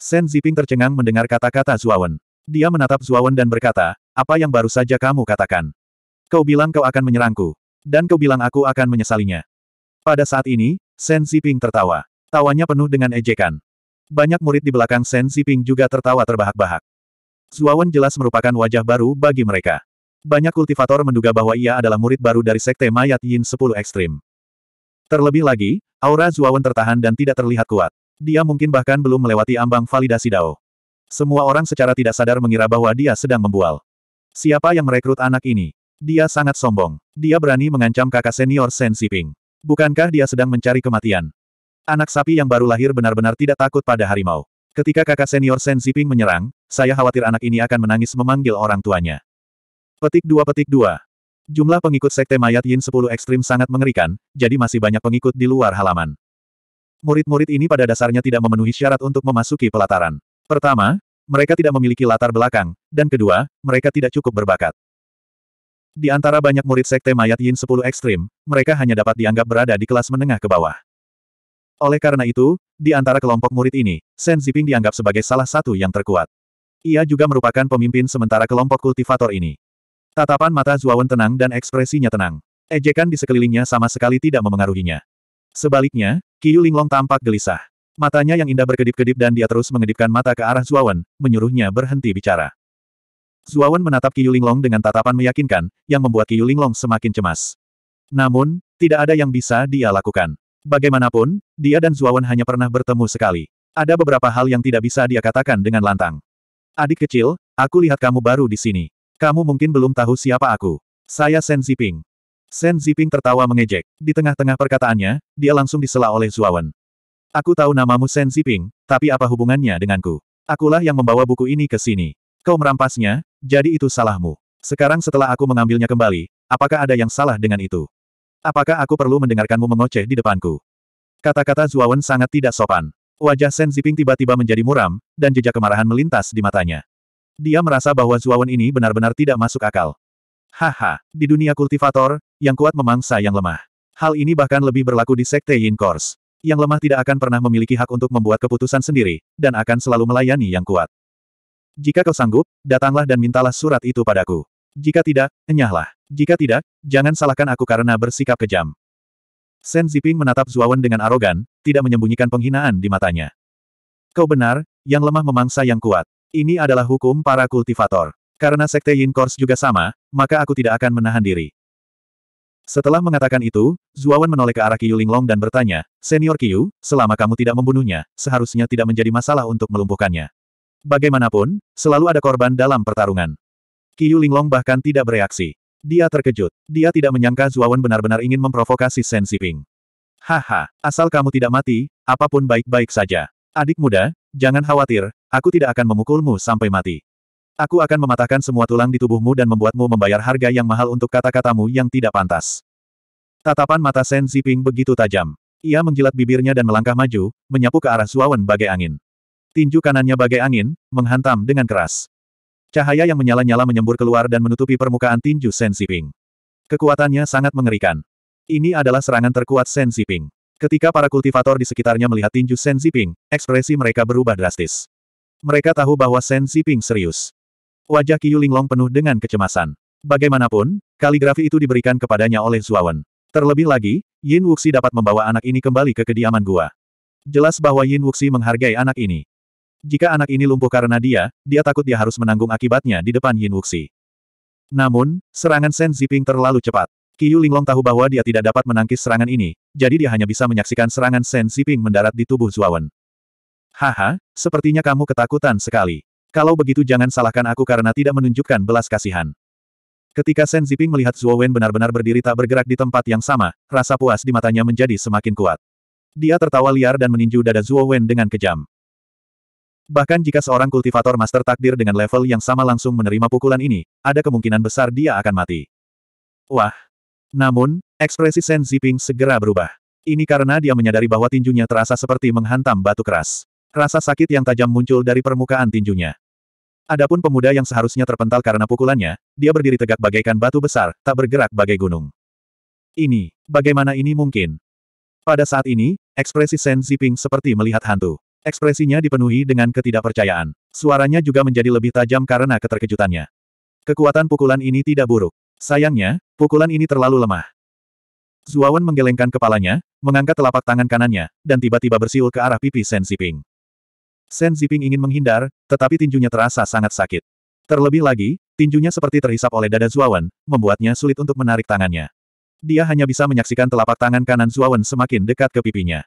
Shen Ziping tercengang mendengar kata-kata Zuawan. Dia menatap Zuawan dan berkata, apa yang baru saja kamu katakan? Kau bilang kau akan menyerangku. Dan kau bilang aku akan menyesalinya. Pada saat ini, Shen Ziping tertawa. Tawanya penuh dengan ejekan. Banyak murid di belakang Shen Ziping juga tertawa terbahak-bahak. Zuawan jelas merupakan wajah baru bagi mereka. Banyak kultivator menduga bahwa ia adalah murid baru dari Sekte Mayat Yin 10 Ekstrim. Terlebih lagi, aura Zuawan tertahan dan tidak terlihat kuat. Dia mungkin bahkan belum melewati ambang validasi Dao. Semua orang secara tidak sadar mengira bahwa dia sedang membual. Siapa yang merekrut anak ini? Dia sangat sombong. Dia berani mengancam kakak senior Sen Siping. Bukankah dia sedang mencari kematian? Anak sapi yang baru lahir benar-benar tidak takut pada harimau. Ketika kakak senior Sen Siping menyerang, saya khawatir anak ini akan menangis memanggil orang tuanya. Petik dua petik dua. Jumlah pengikut sekte mayat Yin 10 ekstrim sangat mengerikan, jadi masih banyak pengikut di luar halaman. Murid-murid ini pada dasarnya tidak memenuhi syarat untuk memasuki pelataran. Pertama, mereka tidak memiliki latar belakang, dan kedua, mereka tidak cukup berbakat. Di antara banyak murid sekte mayat Yin 10 ekstrim, mereka hanya dapat dianggap berada di kelas menengah ke bawah. Oleh karena itu, di antara kelompok murid ini, Shen Ziping dianggap sebagai salah satu yang terkuat. Ia juga merupakan pemimpin sementara kelompok kultivator ini. Tatapan mata Zuawan tenang dan ekspresinya tenang. Ejekan di sekelilingnya sama sekali tidak memengaruhinya. Sebaliknya, Qiyu Linglong tampak gelisah. Matanya yang indah berkedip-kedip dan dia terus mengedipkan mata ke arah Zuawan, menyuruhnya berhenti bicara. Zuawan menatap Qiyu Linglong dengan tatapan meyakinkan, yang membuat Qiyu Linglong semakin cemas. Namun, tidak ada yang bisa dia lakukan. Bagaimanapun, dia dan Zuawan hanya pernah bertemu sekali. Ada beberapa hal yang tidak bisa dia katakan dengan lantang. Adik kecil, aku lihat kamu baru di sini. Kamu mungkin belum tahu siapa aku. Saya Sen Ziping. Shen Ziping tertawa mengejek. Di tengah-tengah perkataannya, dia langsung disela oleh Zuawan. Aku tahu namamu Shen Ziping, tapi apa hubungannya denganku? Akulah yang membawa buku ini ke sini. Kau merampasnya, jadi itu salahmu. Sekarang setelah aku mengambilnya kembali, apakah ada yang salah dengan itu? Apakah aku perlu mendengarkanmu mengoceh di depanku? Kata-kata Zuawan sangat tidak sopan. Wajah Shen Ziping tiba-tiba menjadi muram, dan jejak kemarahan melintas di matanya. Dia merasa bahwa Zuawan ini benar-benar tidak masuk akal. Haha, di dunia kultivator, yang kuat memangsa yang lemah. Hal ini bahkan lebih berlaku di Sekte Yin Course. Yang lemah tidak akan pernah memiliki hak untuk membuat keputusan sendiri, dan akan selalu melayani yang kuat. Jika kau sanggup, datanglah dan mintalah surat itu padaku. Jika tidak, enyahlah. Jika tidak, jangan salahkan aku karena bersikap kejam. Shen Ziping menatap Zuawan dengan arogan, tidak menyembunyikan penghinaan di matanya. Kau benar, yang lemah memangsa yang kuat. Ini adalah hukum para kultivator. Karena Sekte Yin Course juga sama, maka aku tidak akan menahan diri. Setelah mengatakan itu, Zuawan menoleh ke arah Qiu Linglong dan bertanya, Senior Qiu, selama kamu tidak membunuhnya, seharusnya tidak menjadi masalah untuk melumpuhkannya. Bagaimanapun, selalu ada korban dalam pertarungan. Qiu Linglong bahkan tidak bereaksi. Dia terkejut. Dia tidak menyangka Zuawan benar-benar ingin memprovokasi Shen Xiping. Haha, asal kamu tidak mati, apapun baik-baik saja. Adik muda, jangan khawatir, aku tidak akan memukulmu sampai mati. Aku akan mematahkan semua tulang di tubuhmu dan membuatmu membayar harga yang mahal untuk kata-katamu yang tidak pantas. Tatapan mata Shen Ziping begitu tajam. Ia menjilat bibirnya dan melangkah maju, menyapu ke arah Suawen bagai angin. Tinju kanannya bagai angin, menghantam dengan keras. Cahaya yang menyala-nyala menyembur keluar dan menutupi permukaan tinju Shen Ziping. Kekuatannya sangat mengerikan. Ini adalah serangan terkuat Shen Ziping. Ketika para kultivator di sekitarnya melihat tinju Shen Ziping, ekspresi mereka berubah drastis. Mereka tahu bahwa Shen Ziping serius. Wajah Qiyu Linglong penuh dengan kecemasan. Bagaimanapun, kaligrafi itu diberikan kepadanya oleh Zuawan. Terlebih lagi, Yin Wuxi dapat membawa anak ini kembali ke kediaman gua. Jelas bahwa Yin Wuxi menghargai anak ini. Jika anak ini lumpuh karena dia, dia takut dia harus menanggung akibatnya di depan Yin Wuxi. Namun, serangan Shen Ziping terlalu cepat. Qiyu Linglong tahu bahwa dia tidak dapat menangkis serangan ini, jadi dia hanya bisa menyaksikan serangan Shen Ziping mendarat di tubuh Zuawan. Haha, sepertinya kamu ketakutan sekali. Kalau begitu jangan salahkan aku karena tidak menunjukkan belas kasihan. Ketika Shen Ziping melihat Zhuo Wen benar-benar berdiri tak bergerak di tempat yang sama, rasa puas di matanya menjadi semakin kuat. Dia tertawa liar dan meninju dada Zhuo Wen dengan kejam. Bahkan jika seorang kultivator master takdir dengan level yang sama langsung menerima pukulan ini, ada kemungkinan besar dia akan mati. Wah! Namun, ekspresi Shen Ziping segera berubah. Ini karena dia menyadari bahwa tinjunya terasa seperti menghantam batu keras. Rasa sakit yang tajam muncul dari permukaan tinjunya. Adapun pemuda yang seharusnya terpental karena pukulannya, dia berdiri tegak bagaikan batu besar, tak bergerak bagai gunung. Ini, bagaimana ini mungkin? Pada saat ini, ekspresi Shen Ziping seperti melihat hantu. Ekspresinya dipenuhi dengan ketidakpercayaan. Suaranya juga menjadi lebih tajam karena keterkejutannya. Kekuatan pukulan ini tidak buruk. Sayangnya, pukulan ini terlalu lemah. Zuawan menggelengkan kepalanya, mengangkat telapak tangan kanannya, dan tiba-tiba bersiul ke arah pipi Shen Ziping. Shen Ziping ingin menghindar, tetapi tinjunya terasa sangat sakit. Terlebih lagi, tinjunya seperti terhisap oleh dada Zuawan, membuatnya sulit untuk menarik tangannya. Dia hanya bisa menyaksikan telapak tangan kanan Zuawan semakin dekat ke pipinya.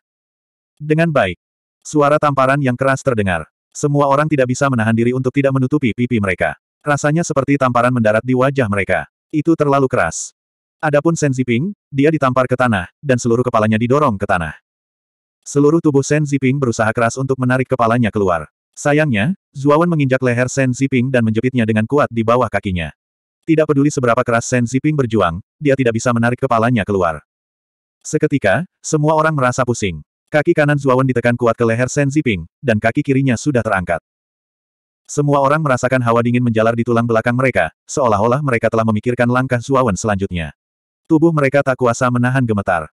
Dengan baik, suara tamparan yang keras terdengar. Semua orang tidak bisa menahan diri untuk tidak menutupi pipi mereka. Rasanya seperti tamparan mendarat di wajah mereka. Itu terlalu keras. Adapun Shen Ziping, dia ditampar ke tanah, dan seluruh kepalanya didorong ke tanah. Seluruh tubuh Shen Ziping berusaha keras untuk menarik kepalanya keluar. Sayangnya, Zuawan menginjak leher Shen Ziping dan menjepitnya dengan kuat di bawah kakinya. Tidak peduli seberapa keras Shen Ziping berjuang, dia tidak bisa menarik kepalanya keluar. Seketika, semua orang merasa pusing. Kaki kanan Zuawan ditekan kuat ke leher Shen Ziping, dan kaki kirinya sudah terangkat. Semua orang merasakan hawa dingin menjalar di tulang belakang mereka, seolah-olah mereka telah memikirkan langkah Zuawan selanjutnya. Tubuh mereka tak kuasa menahan gemetar.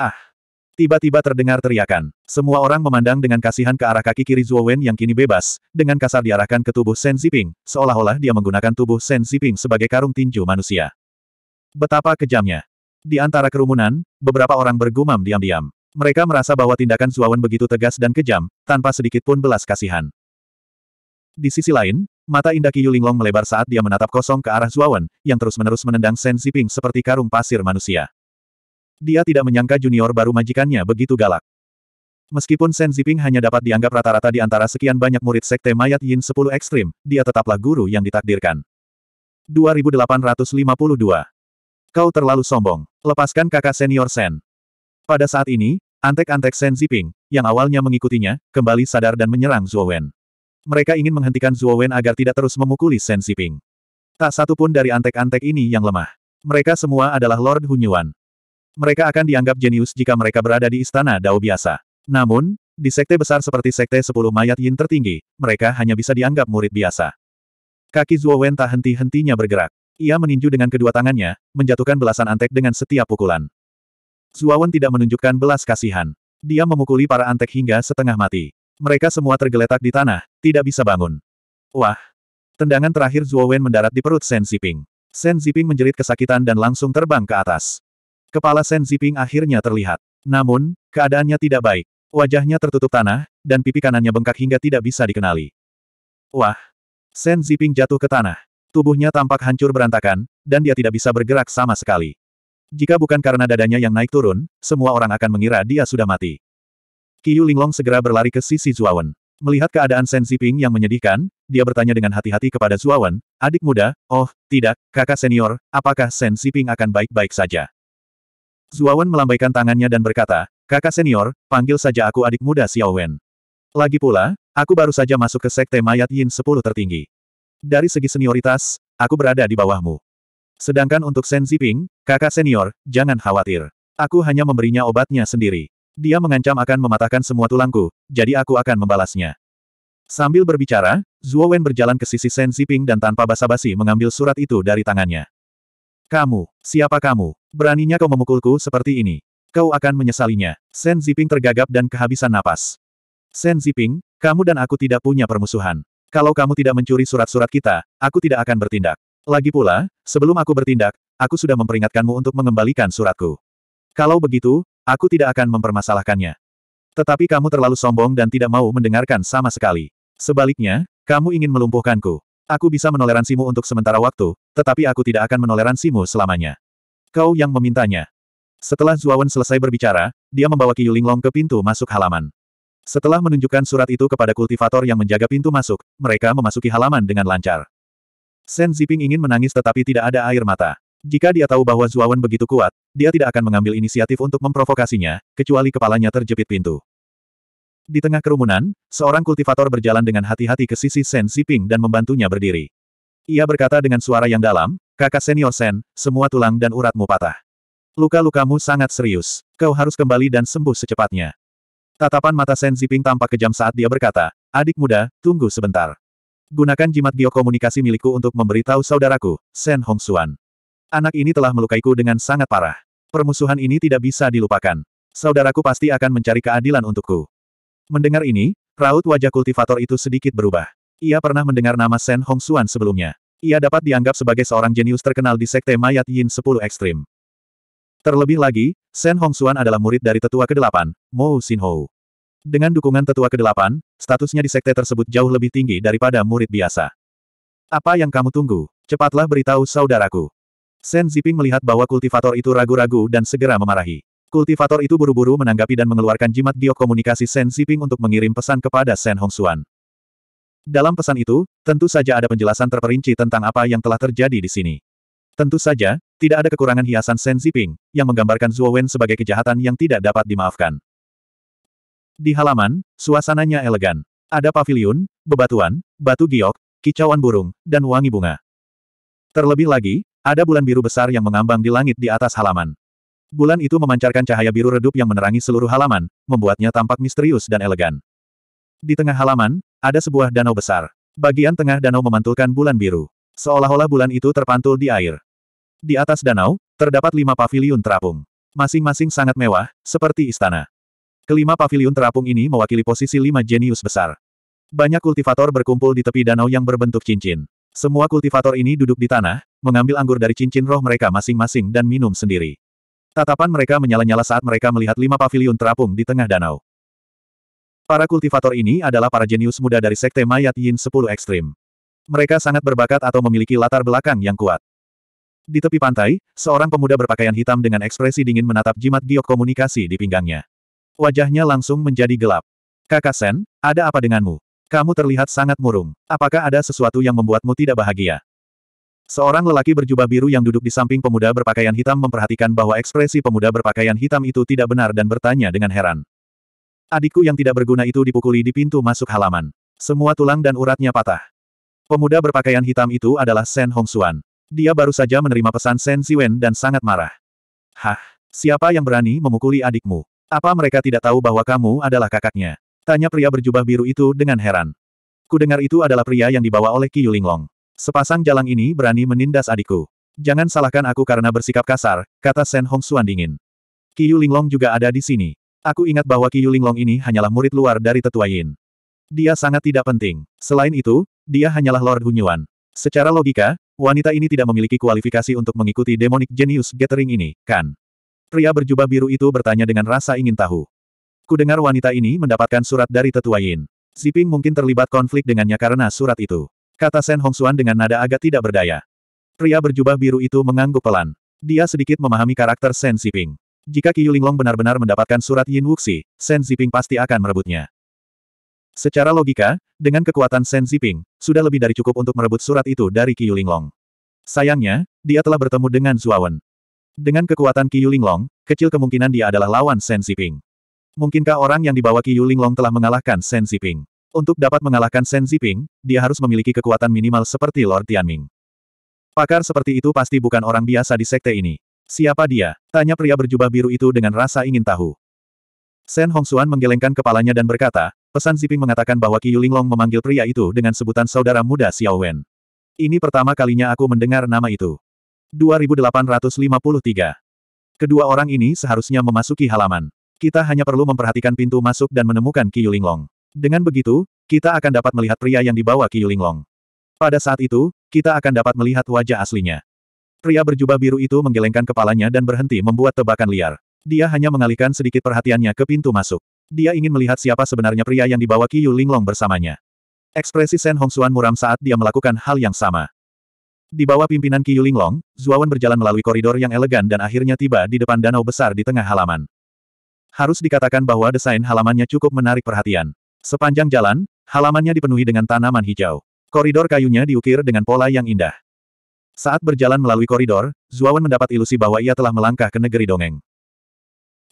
Ah! Tiba-tiba terdengar teriakan. Semua orang memandang dengan kasihan ke arah kaki kiri Wen yang kini bebas, dengan kasar diarahkan ke tubuh Shen Ziping, seolah-olah dia menggunakan tubuh Shen Ziping sebagai karung tinju manusia. Betapa kejamnya. Di antara kerumunan, beberapa orang bergumam diam-diam. Mereka merasa bahwa tindakan Wen begitu tegas dan kejam, tanpa sedikit pun belas kasihan. Di sisi lain, mata indah Qiyu Linglong melebar saat dia menatap kosong ke arah Wen, yang terus-menerus menendang Shen Ziping seperti karung pasir manusia. Dia tidak menyangka junior baru majikannya begitu galak. Meskipun Shen Ziping hanya dapat dianggap rata-rata di antara sekian banyak murid sekte mayat Yin 10 ekstrim, dia tetaplah guru yang ditakdirkan. 2852. Kau terlalu sombong. Lepaskan kakak senior Shen. Pada saat ini, antek-antek Shen Ziping, yang awalnya mengikutinya, kembali sadar dan menyerang Zhuo Wen. Mereka ingin menghentikan Zhuo Wen agar tidak terus memukuli Shen Ziping. Tak satu pun dari antek-antek ini yang lemah. Mereka semua adalah Lord Hunyuan. Mereka akan dianggap jenius jika mereka berada di istana Dao biasa. Namun, di sekte besar seperti sekte 10 mayat yin tertinggi, mereka hanya bisa dianggap murid biasa. Kaki Zuo Wen tak henti-hentinya bergerak. Ia meninju dengan kedua tangannya, menjatuhkan belasan antek dengan setiap pukulan. Zuo Wen tidak menunjukkan belas kasihan. Dia memukuli para antek hingga setengah mati. Mereka semua tergeletak di tanah, tidak bisa bangun. Wah! Tendangan terakhir Zuo Wen mendarat di perut Shen Ziping. Shen Ziping menjerit kesakitan dan langsung terbang ke atas. Kepala Sen Ziping akhirnya terlihat. Namun, keadaannya tidak baik. Wajahnya tertutup tanah, dan pipi kanannya bengkak hingga tidak bisa dikenali. Wah! Sen Ziping jatuh ke tanah. Tubuhnya tampak hancur berantakan, dan dia tidak bisa bergerak sama sekali. Jika bukan karena dadanya yang naik turun, semua orang akan mengira dia sudah mati. Qiyu Linglong segera berlari ke sisi Zuawan. Melihat keadaan Sen Ziping yang menyedihkan, dia bertanya dengan hati-hati kepada Zuawan, adik muda, oh, tidak, kakak senior, apakah Sen Ziping akan baik-baik saja? Zuawan melambaikan tangannya dan berkata, kakak senior, panggil saja aku adik muda Xiao Wen. Lagi pula, aku baru saja masuk ke sekte mayat Yin 10 tertinggi. Dari segi senioritas, aku berada di bawahmu. Sedangkan untuk Shen Ziping, kakak senior, jangan khawatir. Aku hanya memberinya obatnya sendiri. Dia mengancam akan mematahkan semua tulangku, jadi aku akan membalasnya. Sambil berbicara, Zuo Wen berjalan ke sisi Shen Ziping dan tanpa basa-basi mengambil surat itu dari tangannya. Kamu, siapa kamu? Beraninya kau memukulku seperti ini. Kau akan menyesalinya. Shen Ziping tergagap dan kehabisan napas. Shen Ziping, kamu dan aku tidak punya permusuhan. Kalau kamu tidak mencuri surat-surat kita, aku tidak akan bertindak. Lagi pula, sebelum aku bertindak, aku sudah memperingatkanmu untuk mengembalikan suratku. Kalau begitu, aku tidak akan mempermasalahkannya. Tetapi kamu terlalu sombong dan tidak mau mendengarkan sama sekali. Sebaliknya, kamu ingin melumpuhkanku. Aku bisa menoleransimu untuk sementara waktu, tetapi aku tidak akan menoleransimu selamanya. Kau yang memintanya. Setelah Zuawan selesai berbicara, dia membawa Qiyu Linglong ke pintu masuk halaman. Setelah menunjukkan surat itu kepada kultivator yang menjaga pintu masuk, mereka memasuki halaman dengan lancar. Shen Ziping ingin menangis tetapi tidak ada air mata. Jika dia tahu bahwa Zuawan begitu kuat, dia tidak akan mengambil inisiatif untuk memprovokasinya, kecuali kepalanya terjepit pintu. Di tengah kerumunan, seorang kultivator berjalan dengan hati-hati ke sisi Shen Ziping dan membantunya berdiri. Ia berkata dengan suara yang dalam, kakak senior Shen, semua tulang dan uratmu patah. Luka-lukamu sangat serius. Kau harus kembali dan sembuh secepatnya. Tatapan mata Shen Ziping tampak kejam saat dia berkata, adik muda, tunggu sebentar. Gunakan jimat biokomunikasi milikku untuk memberitahu saudaraku, Shen Hongsuan. Anak ini telah melukaiku dengan sangat parah. Permusuhan ini tidak bisa dilupakan. Saudaraku pasti akan mencari keadilan untukku. Mendengar ini, raut wajah kultivator itu sedikit berubah. Ia pernah mendengar nama Shen Hong Xuan sebelumnya. Ia dapat dianggap sebagai seorang jenius terkenal di Sekte Mayat Yin 10 Ekstrim. Terlebih lagi, Shen Hong Xuan adalah murid dari tetua ke-8, Mo Hou. Dengan dukungan tetua ke-8, statusnya di sekte tersebut jauh lebih tinggi daripada murid biasa. Apa yang kamu tunggu? Cepatlah beritahu saudaraku. Shen Ziping melihat bahwa kultivator itu ragu-ragu dan segera memarahi. Kultivator itu buru-buru menanggapi dan mengeluarkan jimat geokomunikasi Shen Xiping untuk mengirim pesan kepada Shen Hongxuan. Dalam pesan itu, tentu saja ada penjelasan terperinci tentang apa yang telah terjadi di sini. Tentu saja, tidak ada kekurangan hiasan Shen Xiping, yang menggambarkan Zhuo Wen sebagai kejahatan yang tidak dapat dimaafkan. Di halaman, suasananya elegan. Ada paviliun, bebatuan, batu giok, kicauan burung, dan wangi bunga. Terlebih lagi, ada bulan biru besar yang mengambang di langit di atas halaman. Bulan itu memancarkan cahaya biru redup yang menerangi seluruh halaman, membuatnya tampak misterius dan elegan. Di tengah halaman, ada sebuah danau besar. Bagian tengah danau memantulkan bulan biru. Seolah-olah bulan itu terpantul di air. Di atas danau, terdapat lima paviliun terapung. Masing-masing sangat mewah, seperti istana. Kelima paviliun terapung ini mewakili posisi lima jenius besar. Banyak kultivator berkumpul di tepi danau yang berbentuk cincin. Semua kultivator ini duduk di tanah, mengambil anggur dari cincin roh mereka masing-masing dan minum sendiri. Tatapan mereka menyala-nyala saat mereka melihat lima pavilion terapung di tengah danau. Para kultivator ini adalah para jenius muda dari Sekte Mayat Yin 10 Ekstrim. Mereka sangat berbakat atau memiliki latar belakang yang kuat. Di tepi pantai, seorang pemuda berpakaian hitam dengan ekspresi dingin menatap jimat giok komunikasi di pinggangnya. Wajahnya langsung menjadi gelap. Kakak Sen, ada apa denganmu? Kamu terlihat sangat murung. Apakah ada sesuatu yang membuatmu tidak bahagia? Seorang lelaki berjubah biru yang duduk di samping pemuda berpakaian hitam memperhatikan bahwa ekspresi pemuda berpakaian hitam itu tidak benar dan bertanya dengan heran. Adikku yang tidak berguna itu dipukuli di pintu masuk halaman. Semua tulang dan uratnya patah. Pemuda berpakaian hitam itu adalah Shen Hongsuan. Dia baru saja menerima pesan Shen Siwen dan sangat marah. Hah, siapa yang berani memukuli adikmu? Apa mereka tidak tahu bahwa kamu adalah kakaknya? Tanya pria berjubah biru itu dengan heran. Kudengar itu adalah pria yang dibawa oleh Qiu Linglong. Sepasang jalang ini berani menindas adikku. Jangan salahkan aku karena bersikap kasar, kata Sen Suan dingin. Qiyu Linglong juga ada di sini. Aku ingat bahwa Qiyu Linglong ini hanyalah murid luar dari Tetua Yin. Dia sangat tidak penting. Selain itu, dia hanyalah Lord Hunyuan. Secara logika, wanita ini tidak memiliki kualifikasi untuk mengikuti demonic genius gathering ini, kan? Pria berjubah biru itu bertanya dengan rasa ingin tahu. Kudengar wanita ini mendapatkan surat dari Tetua Yin. Ziping mungkin terlibat konflik dengannya karena surat itu. Kata Sen Hongsuan dengan nada agak tidak berdaya. Pria berjubah biru itu mengangguk pelan. Dia sedikit memahami karakter Sen Ziping. Jika Qi Linglong benar-benar mendapatkan surat Yin Wuxi, Sen Ziping pasti akan merebutnya. Secara logika, dengan kekuatan Sen Ziping, sudah lebih dari cukup untuk merebut surat itu dari Qi Linglong. Sayangnya, dia telah bertemu dengan Zuawan. Dengan kekuatan Qi Linglong, kecil kemungkinan dia adalah lawan Sen Ziping. Mungkinkah orang yang dibawa Qi Linglong telah mengalahkan Sen Ziping? Untuk dapat mengalahkan Shen Ziping, dia harus memiliki kekuatan minimal seperti Lord Tianming. Pakar seperti itu pasti bukan orang biasa di sekte ini. Siapa dia? Tanya pria berjubah biru itu dengan rasa ingin tahu. Shen Hongxuan menggelengkan kepalanya dan berkata, pesan Ziping mengatakan bahwa Qiyu Linglong memanggil pria itu dengan sebutan saudara muda Xiao Wen. Ini pertama kalinya aku mendengar nama itu. 2853. Kedua orang ini seharusnya memasuki halaman. Kita hanya perlu memperhatikan pintu masuk dan menemukan Qiyu Linglong. Dengan begitu, kita akan dapat melihat pria yang dibawa Qiu Linglong. Pada saat itu, kita akan dapat melihat wajah aslinya. Pria berjubah biru itu menggelengkan kepalanya dan berhenti membuat tebakan liar. Dia hanya mengalihkan sedikit perhatiannya ke pintu masuk. Dia ingin melihat siapa sebenarnya pria yang dibawa Qiu Linglong bersamanya. Ekspresi Shen Hongxuan muram saat dia melakukan hal yang sama. Di bawah pimpinan Qiu Linglong, Zuawan berjalan melalui koridor yang elegan dan akhirnya tiba di depan danau besar di tengah halaman. Harus dikatakan bahwa desain halamannya cukup menarik perhatian. Sepanjang jalan, halamannya dipenuhi dengan tanaman hijau. Koridor kayunya diukir dengan pola yang indah. Saat berjalan melalui koridor, Zuawan mendapat ilusi bahwa ia telah melangkah ke negeri dongeng.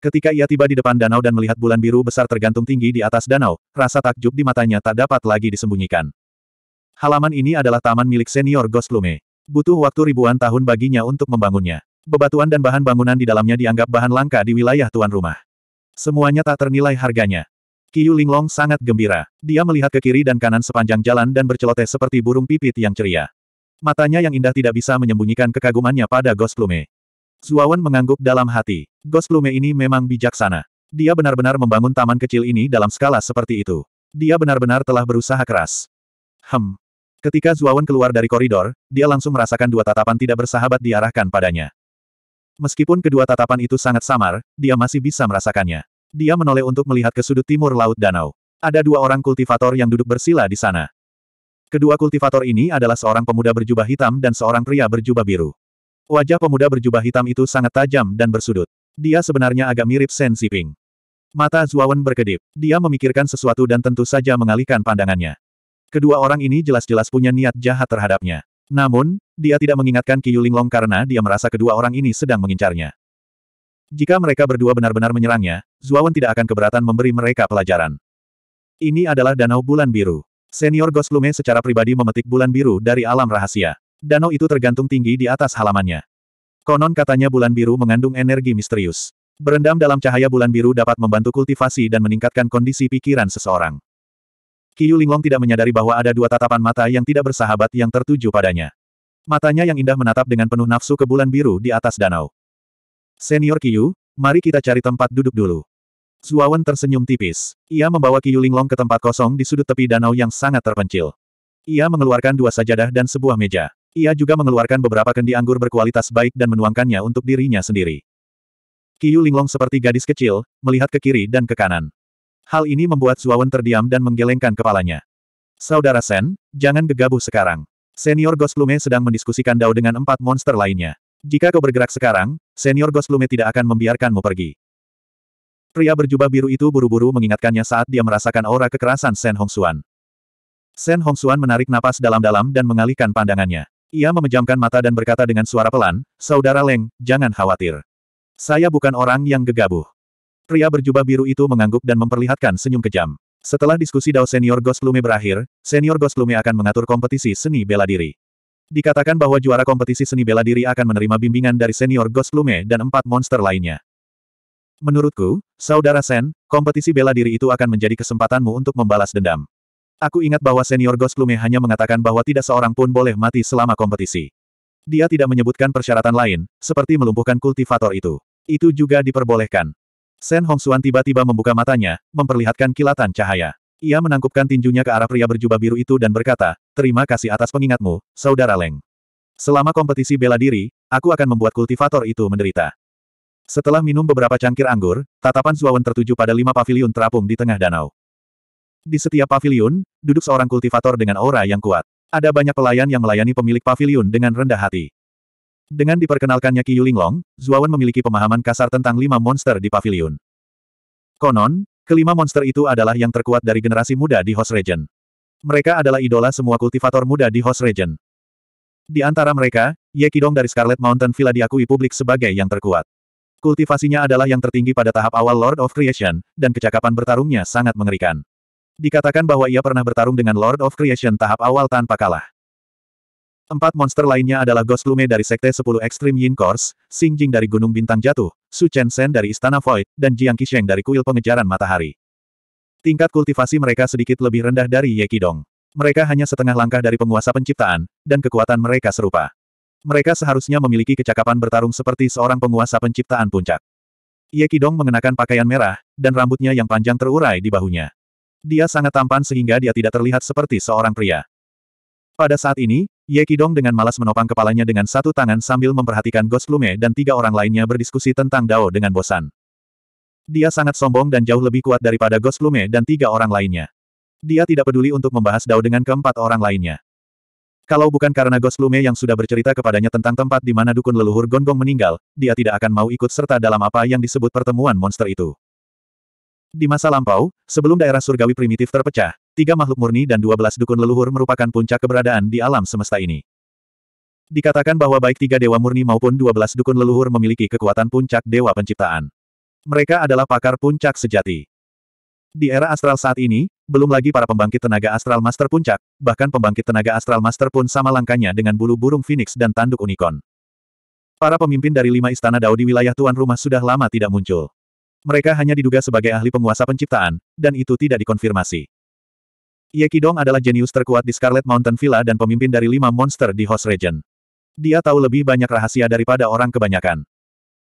Ketika ia tiba di depan danau dan melihat bulan biru besar tergantung tinggi di atas danau, rasa takjub di matanya tak dapat lagi disembunyikan. Halaman ini adalah taman milik senior Goslume. Butuh waktu ribuan tahun baginya untuk membangunnya. Bebatuan dan bahan bangunan di dalamnya dianggap bahan langka di wilayah tuan rumah. Semuanya tak ternilai harganya. Qiu Linglong sangat gembira. Dia melihat ke kiri dan kanan sepanjang jalan dan berceloteh seperti burung pipit yang ceria. Matanya yang indah tidak bisa menyembunyikan kekagumannya pada Ghost Plume. Zuawan mengangguk dalam hati. Ghost Plume ini memang bijaksana. Dia benar-benar membangun taman kecil ini dalam skala seperti itu. Dia benar-benar telah berusaha keras. Hem. Ketika Zuawan keluar dari koridor, dia langsung merasakan dua tatapan tidak bersahabat diarahkan padanya. Meskipun kedua tatapan itu sangat samar, dia masih bisa merasakannya. Dia menoleh untuk melihat ke sudut timur Laut Danau. Ada dua orang kultivator yang duduk bersila di sana. Kedua kultivator ini adalah seorang pemuda berjubah hitam dan seorang pria berjubah biru. Wajah pemuda berjubah hitam itu sangat tajam dan bersudut. Dia sebenarnya agak mirip Shen Ziping. Mata Zuawan berkedip. Dia memikirkan sesuatu dan tentu saja mengalihkan pandangannya. Kedua orang ini jelas-jelas punya niat jahat terhadapnya. Namun, dia tidak mengingatkan Qiyu Linglong karena dia merasa kedua orang ini sedang mengincarnya. Jika mereka berdua benar-benar menyerangnya, Zuawan tidak akan keberatan memberi mereka pelajaran. Ini adalah Danau Bulan Biru. Senior Goslume secara pribadi memetik bulan biru dari alam rahasia. Danau itu tergantung tinggi di atas halamannya. Konon katanya bulan biru mengandung energi misterius. Berendam dalam cahaya bulan biru dapat membantu kultivasi dan meningkatkan kondisi pikiran seseorang. Kiyu Linglong tidak menyadari bahwa ada dua tatapan mata yang tidak bersahabat yang tertuju padanya. Matanya yang indah menatap dengan penuh nafsu ke bulan biru di atas danau. Senior Yu, mari kita cari tempat duduk dulu. Zuawan tersenyum tipis. Ia membawa Yu Linglong ke tempat kosong di sudut tepi danau yang sangat terpencil. Ia mengeluarkan dua sajadah dan sebuah meja. Ia juga mengeluarkan beberapa kendi anggur berkualitas baik dan menuangkannya untuk dirinya sendiri. Yu Linglong seperti gadis kecil, melihat ke kiri dan ke kanan. Hal ini membuat Zuawan terdiam dan menggelengkan kepalanya. Saudara Sen, jangan gegabah sekarang. Senior Ghost Goslume sedang mendiskusikan Dao dengan empat monster lainnya. Jika kau bergerak sekarang, Senior Ghost tidak akan membiarkanmu pergi. Pria berjubah biru itu buru-buru mengingatkannya saat dia merasakan aura kekerasan Sen Suan. Sen Suan menarik napas dalam-dalam dan mengalihkan pandangannya. Ia memejamkan mata dan berkata dengan suara pelan, Saudara Leng, jangan khawatir. Saya bukan orang yang gegabah. Pria berjubah biru itu mengangguk dan memperlihatkan senyum kejam. Setelah diskusi Dao Senior Ghost berakhir, Senior Ghost akan mengatur kompetisi seni bela diri. Dikatakan bahwa juara kompetisi seni bela diri akan menerima bimbingan dari senior Ghost Lume dan empat monster lainnya. Menurutku, Saudara Sen, kompetisi bela diri itu akan menjadi kesempatanmu untuk membalas dendam. Aku ingat bahwa senior Ghost Lume hanya mengatakan bahwa tidak seorang pun boleh mati selama kompetisi. Dia tidak menyebutkan persyaratan lain, seperti melumpuhkan kultivator itu. Itu juga diperbolehkan. Sen Hongsuan tiba-tiba membuka matanya, memperlihatkan kilatan cahaya. Ia menangkupkan tinjunya ke arah pria berjubah biru itu dan berkata, terima kasih atas pengingatmu, Saudara Leng. Selama kompetisi bela diri, aku akan membuat kultivator itu menderita. Setelah minum beberapa cangkir anggur, tatapan Zuawan tertuju pada lima pavilion terapung di tengah danau. Di setiap pavilion, duduk seorang kultivator dengan aura yang kuat. Ada banyak pelayan yang melayani pemilik pavilion dengan rendah hati. Dengan diperkenalkannya Qiyu Linglong, Zuawan memiliki pemahaman kasar tentang lima monster di pavilion. Konon, Kelima monster itu adalah yang terkuat dari generasi muda di Host Region. Mereka adalah idola semua kultivator muda di Host Region. Di antara mereka, Ye Kidong dari Scarlet Mountain Villa diakui publik sebagai yang terkuat. Kultivasinya adalah yang tertinggi pada tahap awal Lord of Creation, dan kecakapan bertarungnya sangat mengerikan. Dikatakan bahwa ia pernah bertarung dengan Lord of Creation tahap awal tanpa kalah. Empat monster lainnya adalah Ghost Lume dari Sekte 10 Extreme Yin Course, Xing Jing dari Gunung Bintang Jatuh, Su Chen Shen dari Istana Void, dan Jiang Qisheng dari Kuil Pengejaran Matahari. Tingkat kultivasi mereka sedikit lebih rendah dari Ye Qidong. Mereka hanya setengah langkah dari penguasa penciptaan, dan kekuatan mereka serupa. Mereka seharusnya memiliki kecakapan bertarung seperti seorang penguasa penciptaan puncak. Ye Qidong mengenakan pakaian merah, dan rambutnya yang panjang terurai di bahunya. Dia sangat tampan sehingga dia tidak terlihat seperti seorang pria. Pada saat ini, Ye Kidong dengan malas menopang kepalanya dengan satu tangan sambil memperhatikan Ghost Plume dan tiga orang lainnya berdiskusi tentang Dao dengan bosan. Dia sangat sombong dan jauh lebih kuat daripada Ghost Plume dan tiga orang lainnya. Dia tidak peduli untuk membahas Dao dengan keempat orang lainnya. Kalau bukan karena Ghost Plume yang sudah bercerita kepadanya tentang tempat di mana dukun leluhur Gonggong meninggal, dia tidak akan mau ikut serta dalam apa yang disebut pertemuan monster itu. Di masa lampau, sebelum daerah surgawi primitif terpecah, Tiga makhluk murni dan dua belas dukun leluhur merupakan puncak keberadaan di alam semesta ini. Dikatakan bahwa baik tiga dewa murni maupun dua belas dukun leluhur memiliki kekuatan puncak dewa penciptaan. Mereka adalah pakar puncak sejati. Di era astral saat ini, belum lagi para pembangkit tenaga astral master puncak, bahkan pembangkit tenaga astral master pun sama langkanya dengan bulu burung phoenix dan tanduk unicorn. Para pemimpin dari lima istana Dao di wilayah tuan rumah sudah lama tidak muncul. Mereka hanya diduga sebagai ahli penguasa penciptaan, dan itu tidak dikonfirmasi. Ye Kidong adalah jenius terkuat di Scarlet Mountain Villa dan pemimpin dari lima monster di Host Region. Dia tahu lebih banyak rahasia daripada orang kebanyakan.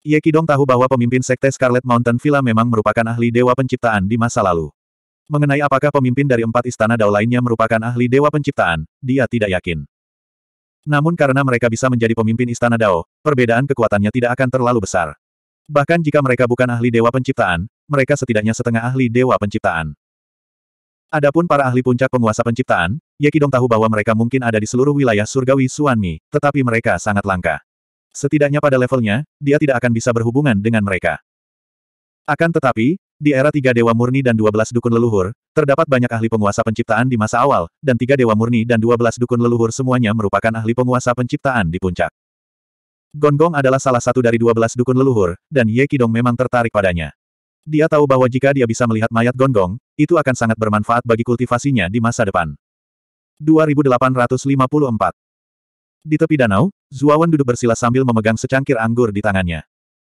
Ye Kidong tahu bahwa pemimpin sekte Scarlet Mountain Villa memang merupakan ahli dewa penciptaan di masa lalu. Mengenai apakah pemimpin dari empat istana Dao lainnya merupakan ahli dewa penciptaan, dia tidak yakin. Namun karena mereka bisa menjadi pemimpin istana Dao, perbedaan kekuatannya tidak akan terlalu besar. Bahkan jika mereka bukan ahli dewa penciptaan, mereka setidaknya setengah ahli dewa penciptaan. Adapun para ahli puncak penguasa penciptaan, Ye Kidong tahu bahwa mereka mungkin ada di seluruh wilayah surgawi Suanmi, tetapi mereka sangat langka. Setidaknya pada levelnya, dia tidak akan bisa berhubungan dengan mereka. Akan tetapi, di era tiga dewa murni dan dua belas dukun leluhur, terdapat banyak ahli penguasa penciptaan di masa awal, dan tiga dewa murni dan dua belas dukun leluhur semuanya merupakan ahli penguasa penciptaan di puncak. Gonggong adalah salah satu dari dua belas dukun leluhur, dan Ye Kidong memang tertarik padanya. Dia tahu bahwa jika dia bisa melihat mayat Gonggong, itu akan sangat bermanfaat bagi kultivasinya di masa depan. 2854 Di tepi danau, Zuawan duduk bersila sambil memegang secangkir anggur di tangannya.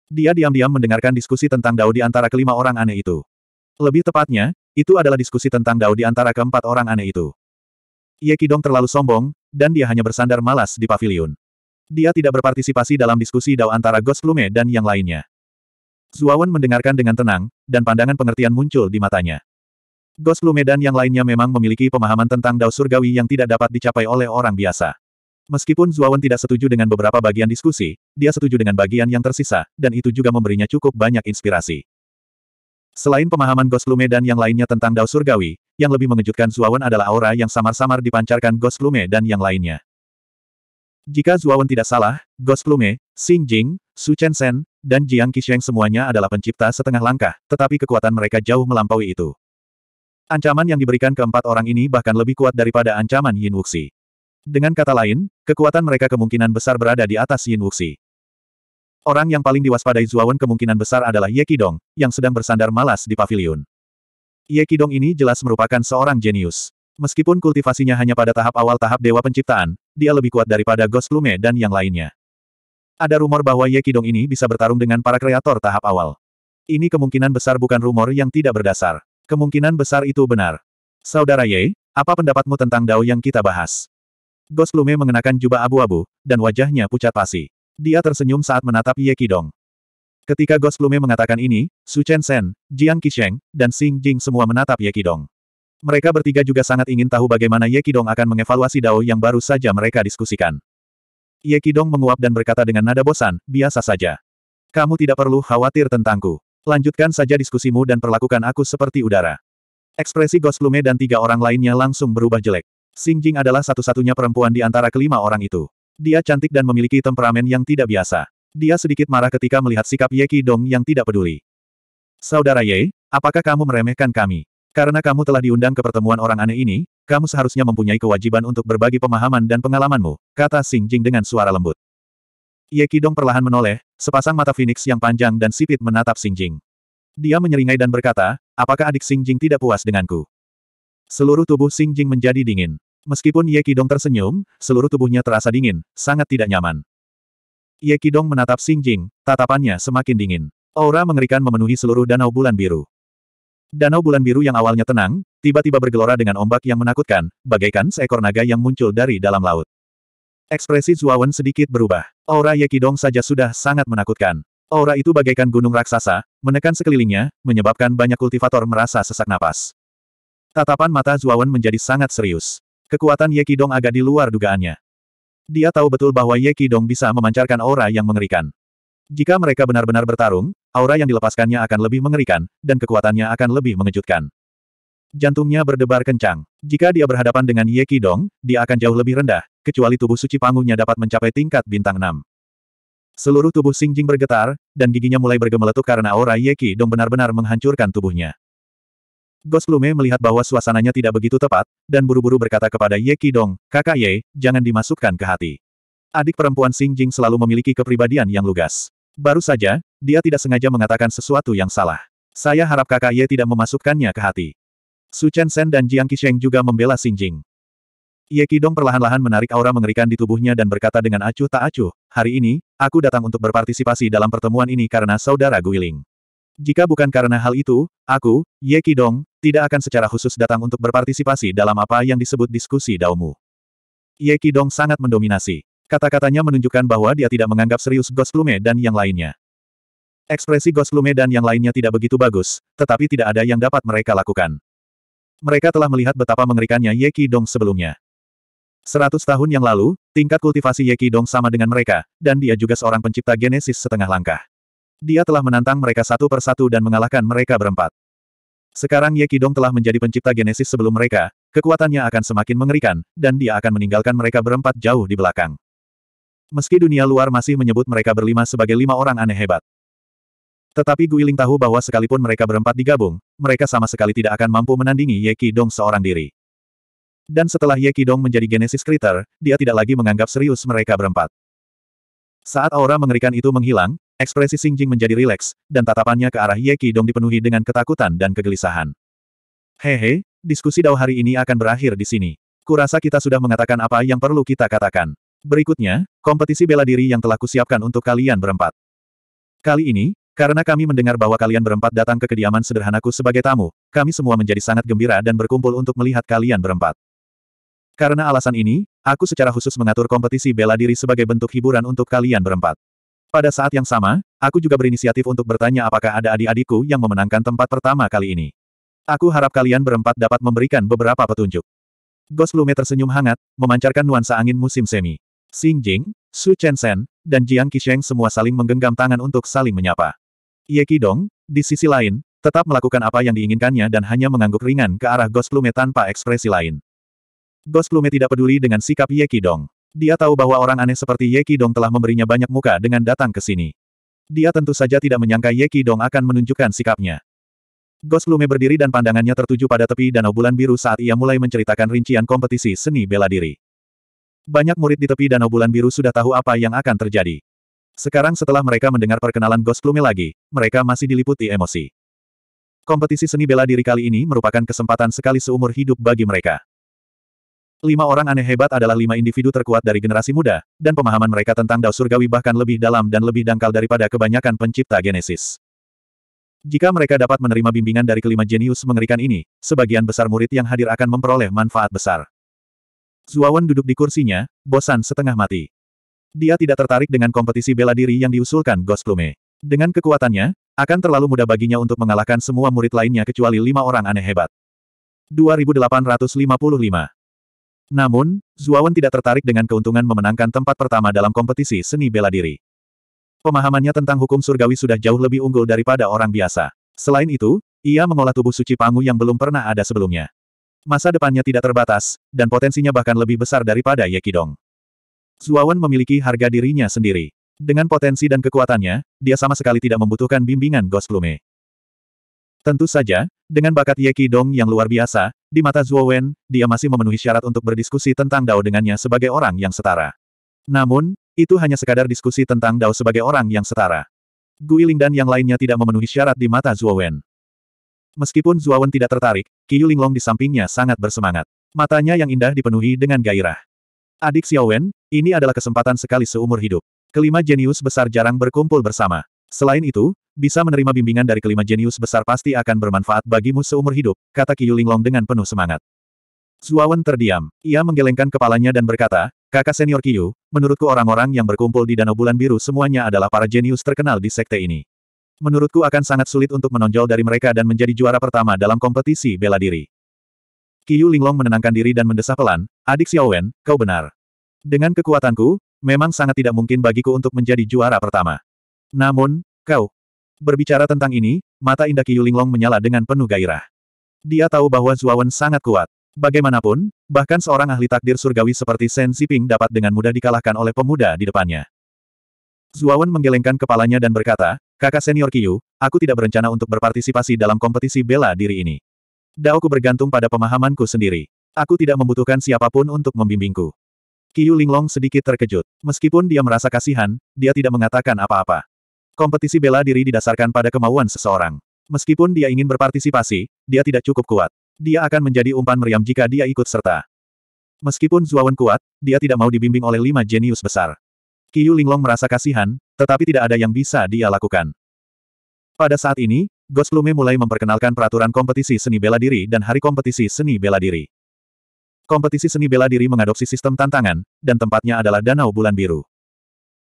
Dia diam-diam mendengarkan diskusi tentang Dao di antara kelima orang aneh itu. Lebih tepatnya, itu adalah diskusi tentang Dao di antara keempat orang aneh itu. Ye Qidong terlalu sombong, dan dia hanya bersandar malas di pavilion. Dia tidak berpartisipasi dalam diskusi Dao antara Ghost Plume dan yang lainnya. Zuawan mendengarkan dengan tenang, dan pandangan pengertian muncul di matanya. Ghost Lume dan yang lainnya memang memiliki pemahaman tentang dao surgawi yang tidak dapat dicapai oleh orang biasa. Meskipun Zuawan tidak setuju dengan beberapa bagian diskusi, dia setuju dengan bagian yang tersisa, dan itu juga memberinya cukup banyak inspirasi. Selain pemahaman Ghost Lume dan yang lainnya tentang Dao Surgawi, yang lebih mengejutkan Zuawan adalah aura yang samar-samar dipancarkan Ghost Lume dan yang lainnya. Jika Zuawan tidak salah, Ghost Lume, Xing Jing, Su Chen Sen, dan Jiang Qisheng semuanya adalah pencipta setengah langkah, tetapi kekuatan mereka jauh melampaui itu. Ancaman yang diberikan keempat orang ini bahkan lebih kuat daripada ancaman Yin Wuxi. Dengan kata lain, kekuatan mereka kemungkinan besar berada di atas Yin Wuxi. Orang yang paling diwaspadai Zuawan kemungkinan besar adalah Ye Qidong, yang sedang bersandar malas di pavilion. Ye Qidong ini jelas merupakan seorang jenius. Meskipun kultivasinya hanya pada tahap awal tahap Dewa Penciptaan, dia lebih kuat daripada Ghost Plume dan yang lainnya. Ada rumor bahwa Ye Qidong ini bisa bertarung dengan para kreator tahap awal. Ini kemungkinan besar bukan rumor yang tidak berdasar. Kemungkinan besar itu benar. Saudara Ye, apa pendapatmu tentang Dao yang kita bahas? Lume mengenakan jubah abu-abu, dan wajahnya pucat pasi. Dia tersenyum saat menatap Ye Kidong. Ketika Lume mengatakan ini, Su Chen Sen, Jiang Qisheng, dan Xing Jing semua menatap Ye Kidong. Mereka bertiga juga sangat ingin tahu bagaimana Ye Kidong akan mengevaluasi Dao yang baru saja mereka diskusikan. Ye Kidong menguap dan berkata dengan nada bosan, biasa saja. Kamu tidak perlu khawatir tentangku. Lanjutkan saja diskusimu dan perlakukan aku seperti udara. Ekspresi Plume dan tiga orang lainnya langsung berubah jelek. Xing Jing adalah satu-satunya perempuan di antara kelima orang itu. Dia cantik dan memiliki temperamen yang tidak biasa. Dia sedikit marah ketika melihat sikap Ye Dong yang tidak peduli. Saudara Ye, apakah kamu meremehkan kami? Karena kamu telah diundang ke pertemuan orang aneh ini, kamu seharusnya mempunyai kewajiban untuk berbagi pemahaman dan pengalamanmu, kata Xing Jing dengan suara lembut. Ye Kidong perlahan menoleh, sepasang mata Phoenix yang panjang dan sipit menatap Xing Jing. Dia menyeringai dan berkata, apakah adik Xing Jing tidak puas denganku? Seluruh tubuh Xing Jing menjadi dingin. Meskipun Ye Kidong tersenyum, seluruh tubuhnya terasa dingin, sangat tidak nyaman. Ye Kidong menatap Xing Jing, tatapannya semakin dingin. Aura mengerikan memenuhi seluruh danau bulan biru. Danau bulan biru yang awalnya tenang, tiba-tiba bergelora dengan ombak yang menakutkan, bagaikan seekor naga yang muncul dari dalam laut. Ekspresi Zuawan sedikit berubah. Aura Yekidong saja sudah sangat menakutkan. Aura itu bagaikan gunung raksasa, menekan sekelilingnya, menyebabkan banyak kultivator merasa sesak napas. Tatapan mata Zuawan menjadi sangat serius. Kekuatan Yekidong agak di luar dugaannya. Dia tahu betul bahwa Yekidong bisa memancarkan aura yang mengerikan. Jika mereka benar-benar bertarung, aura yang dilepaskannya akan lebih mengerikan, dan kekuatannya akan lebih mengejutkan. Jantungnya berdebar kencang. Jika dia berhadapan dengan Ye Qidong, dia akan jauh lebih rendah, kecuali tubuh suci pangunya dapat mencapai tingkat bintang 6. Seluruh tubuh Xing Jing bergetar, dan giginya mulai bergemeletuk karena aura Ye Qidong benar-benar menghancurkan tubuhnya. Ghost Lume melihat bahwa suasananya tidak begitu tepat, dan buru-buru berkata kepada Ye Qidong, kakak Ye, jangan dimasukkan ke hati. Adik perempuan Xing Jing selalu memiliki kepribadian yang lugas. Baru saja, dia tidak sengaja mengatakan sesuatu yang salah. Saya harap kakak Ye tidak memasukkannya ke hati. Su Chen Shen dan Jiang Qisheng juga membela Xing Jing. Ye Qidong perlahan-lahan menarik aura mengerikan di tubuhnya dan berkata dengan acuh tak acuh, hari ini, aku datang untuk berpartisipasi dalam pertemuan ini karena saudara Guiling. Jika bukan karena hal itu, aku, Ye Qidong, tidak akan secara khusus datang untuk berpartisipasi dalam apa yang disebut diskusi daumu. Ye Qidong sangat mendominasi. Kata-katanya menunjukkan bahwa dia tidak menganggap serius Goslume dan yang lainnya. Ekspresi Goslume dan yang lainnya tidak begitu bagus, tetapi tidak ada yang dapat mereka lakukan. Mereka telah melihat betapa mengerikannya Ye Qidong sebelumnya. Seratus tahun yang lalu, tingkat kultivasi Ye Qidong sama dengan mereka, dan dia juga seorang pencipta genesis setengah langkah. Dia telah menantang mereka satu persatu dan mengalahkan mereka berempat. Sekarang Ye Qidong telah menjadi pencipta genesis sebelum mereka, kekuatannya akan semakin mengerikan, dan dia akan meninggalkan mereka berempat jauh di belakang. Meski dunia luar masih menyebut mereka berlima sebagai lima orang aneh hebat. Tetapi Guiling tahu bahwa sekalipun mereka berempat digabung, mereka sama sekali tidak akan mampu menandingi Ye Qidong seorang diri. Dan setelah Ye Qidong menjadi Genesis Critter, dia tidak lagi menganggap serius mereka berempat. Saat aura mengerikan itu menghilang, ekspresi Xing Jing menjadi rileks, dan tatapannya ke arah Ye Qidong dipenuhi dengan ketakutan dan kegelisahan. Hehe, diskusi dao hari ini akan berakhir di sini. Kurasa kita sudah mengatakan apa yang perlu kita katakan. Berikutnya, kompetisi bela diri yang telah kusiapkan untuk kalian berempat. Kali ini, karena kami mendengar bahwa kalian berempat datang ke kediaman sederhanaku sebagai tamu, kami semua menjadi sangat gembira dan berkumpul untuk melihat kalian berempat. Karena alasan ini, aku secara khusus mengatur kompetisi bela diri sebagai bentuk hiburan untuk kalian berempat. Pada saat yang sama, aku juga berinisiatif untuk bertanya apakah ada adik-adikku yang memenangkan tempat pertama kali ini. Aku harap kalian berempat dapat memberikan beberapa petunjuk. Ghost Lume tersenyum hangat, memancarkan nuansa angin musim semi. Xing Jing, Su Chen Sen, dan Jiang Qisheng semua saling menggenggam tangan untuk saling menyapa. Ye Kidong, di sisi lain, tetap melakukan apa yang diinginkannya dan hanya mengangguk ringan ke arah Ghost Plume tanpa ekspresi lain. Ghost Plume tidak peduli dengan sikap Ye Kidong. Dia tahu bahwa orang aneh seperti Ye Kidong telah memberinya banyak muka dengan datang ke sini. Dia tentu saja tidak menyangka Ye Kidong akan menunjukkan sikapnya. Ghost Plume berdiri dan pandangannya tertuju pada tepi danau bulan biru saat ia mulai menceritakan rincian kompetisi seni bela diri. Banyak murid di tepi danau bulan biru sudah tahu apa yang akan terjadi. Sekarang setelah mereka mendengar perkenalan Ghost Plume lagi, mereka masih diliputi emosi. Kompetisi seni bela diri kali ini merupakan kesempatan sekali seumur hidup bagi mereka. Lima orang aneh hebat adalah lima individu terkuat dari generasi muda, dan pemahaman mereka tentang Dao Surgawi bahkan lebih dalam dan lebih dangkal daripada kebanyakan pencipta Genesis. Jika mereka dapat menerima bimbingan dari kelima jenius mengerikan ini, sebagian besar murid yang hadir akan memperoleh manfaat besar. Zuawan duduk di kursinya, bosan setengah mati. Dia tidak tertarik dengan kompetisi bela diri yang diusulkan Gosplume. Dengan kekuatannya, akan terlalu mudah baginya untuk mengalahkan semua murid lainnya kecuali lima orang aneh hebat. 2855 Namun, Zuawan tidak tertarik dengan keuntungan memenangkan tempat pertama dalam kompetisi seni bela diri. Pemahamannya tentang hukum surgawi sudah jauh lebih unggul daripada orang biasa. Selain itu, ia mengolah tubuh suci Pangu yang belum pernah ada sebelumnya. Masa depannya tidak terbatas, dan potensinya bahkan lebih besar daripada Yekidong. Zuawan memiliki harga dirinya sendiri. Dengan potensi dan kekuatannya, dia sama sekali tidak membutuhkan bimbingan Ghost Plume. Tentu saja, dengan bakat Ye Qidong yang luar biasa, di mata Zuo dia masih memenuhi syarat untuk berdiskusi tentang Dao dengannya sebagai orang yang setara. Namun, itu hanya sekadar diskusi tentang Dao sebagai orang yang setara. Guiling dan yang lainnya tidak memenuhi syarat di mata Zuo Meskipun Zuo tidak tertarik, Qiyu Linglong di sampingnya sangat bersemangat. Matanya yang indah dipenuhi dengan gairah. Adik Xiao Wen, ini adalah kesempatan sekali seumur hidup. Kelima jenius besar jarang berkumpul bersama. Selain itu, bisa menerima bimbingan dari kelima jenius besar pasti akan bermanfaat bagimu seumur hidup, kata Qiu Linglong dengan penuh semangat. Zuawan terdiam. Ia menggelengkan kepalanya dan berkata, kakak senior Qiu, menurutku orang-orang yang berkumpul di Danau Bulan Biru semuanya adalah para jenius terkenal di sekte ini. Menurutku akan sangat sulit untuk menonjol dari mereka dan menjadi juara pertama dalam kompetisi bela diri. Yu Linglong menenangkan diri dan mendesah pelan, adik Xiao Wen, kau benar. Dengan kekuatanku, memang sangat tidak mungkin bagiku untuk menjadi juara pertama. Namun, kau. Berbicara tentang ini, mata indah Yu Linglong menyala dengan penuh gairah. Dia tahu bahwa Zuawan sangat kuat. Bagaimanapun, bahkan seorang ahli takdir surgawi seperti Shen Ziping dapat dengan mudah dikalahkan oleh pemuda di depannya. Zuawan menggelengkan kepalanya dan berkata, kakak senior Yu, aku tidak berencana untuk berpartisipasi dalam kompetisi bela diri ini. Daoku bergantung pada pemahamanku sendiri. Aku tidak membutuhkan siapapun untuk membimbingku. Qiu Linglong sedikit terkejut. Meskipun dia merasa kasihan, dia tidak mengatakan apa-apa. Kompetisi bela diri didasarkan pada kemauan seseorang. Meskipun dia ingin berpartisipasi, dia tidak cukup kuat. Dia akan menjadi umpan meriam jika dia ikut serta. Meskipun Zuawan kuat, dia tidak mau dibimbing oleh lima jenius besar. Qiu Linglong merasa kasihan, tetapi tidak ada yang bisa dia lakukan. Pada saat ini, Goslume mulai memperkenalkan peraturan kompetisi seni bela diri dan hari kompetisi seni bela diri. Kompetisi seni bela diri mengadopsi sistem tantangan, dan tempatnya adalah Danau Bulan Biru.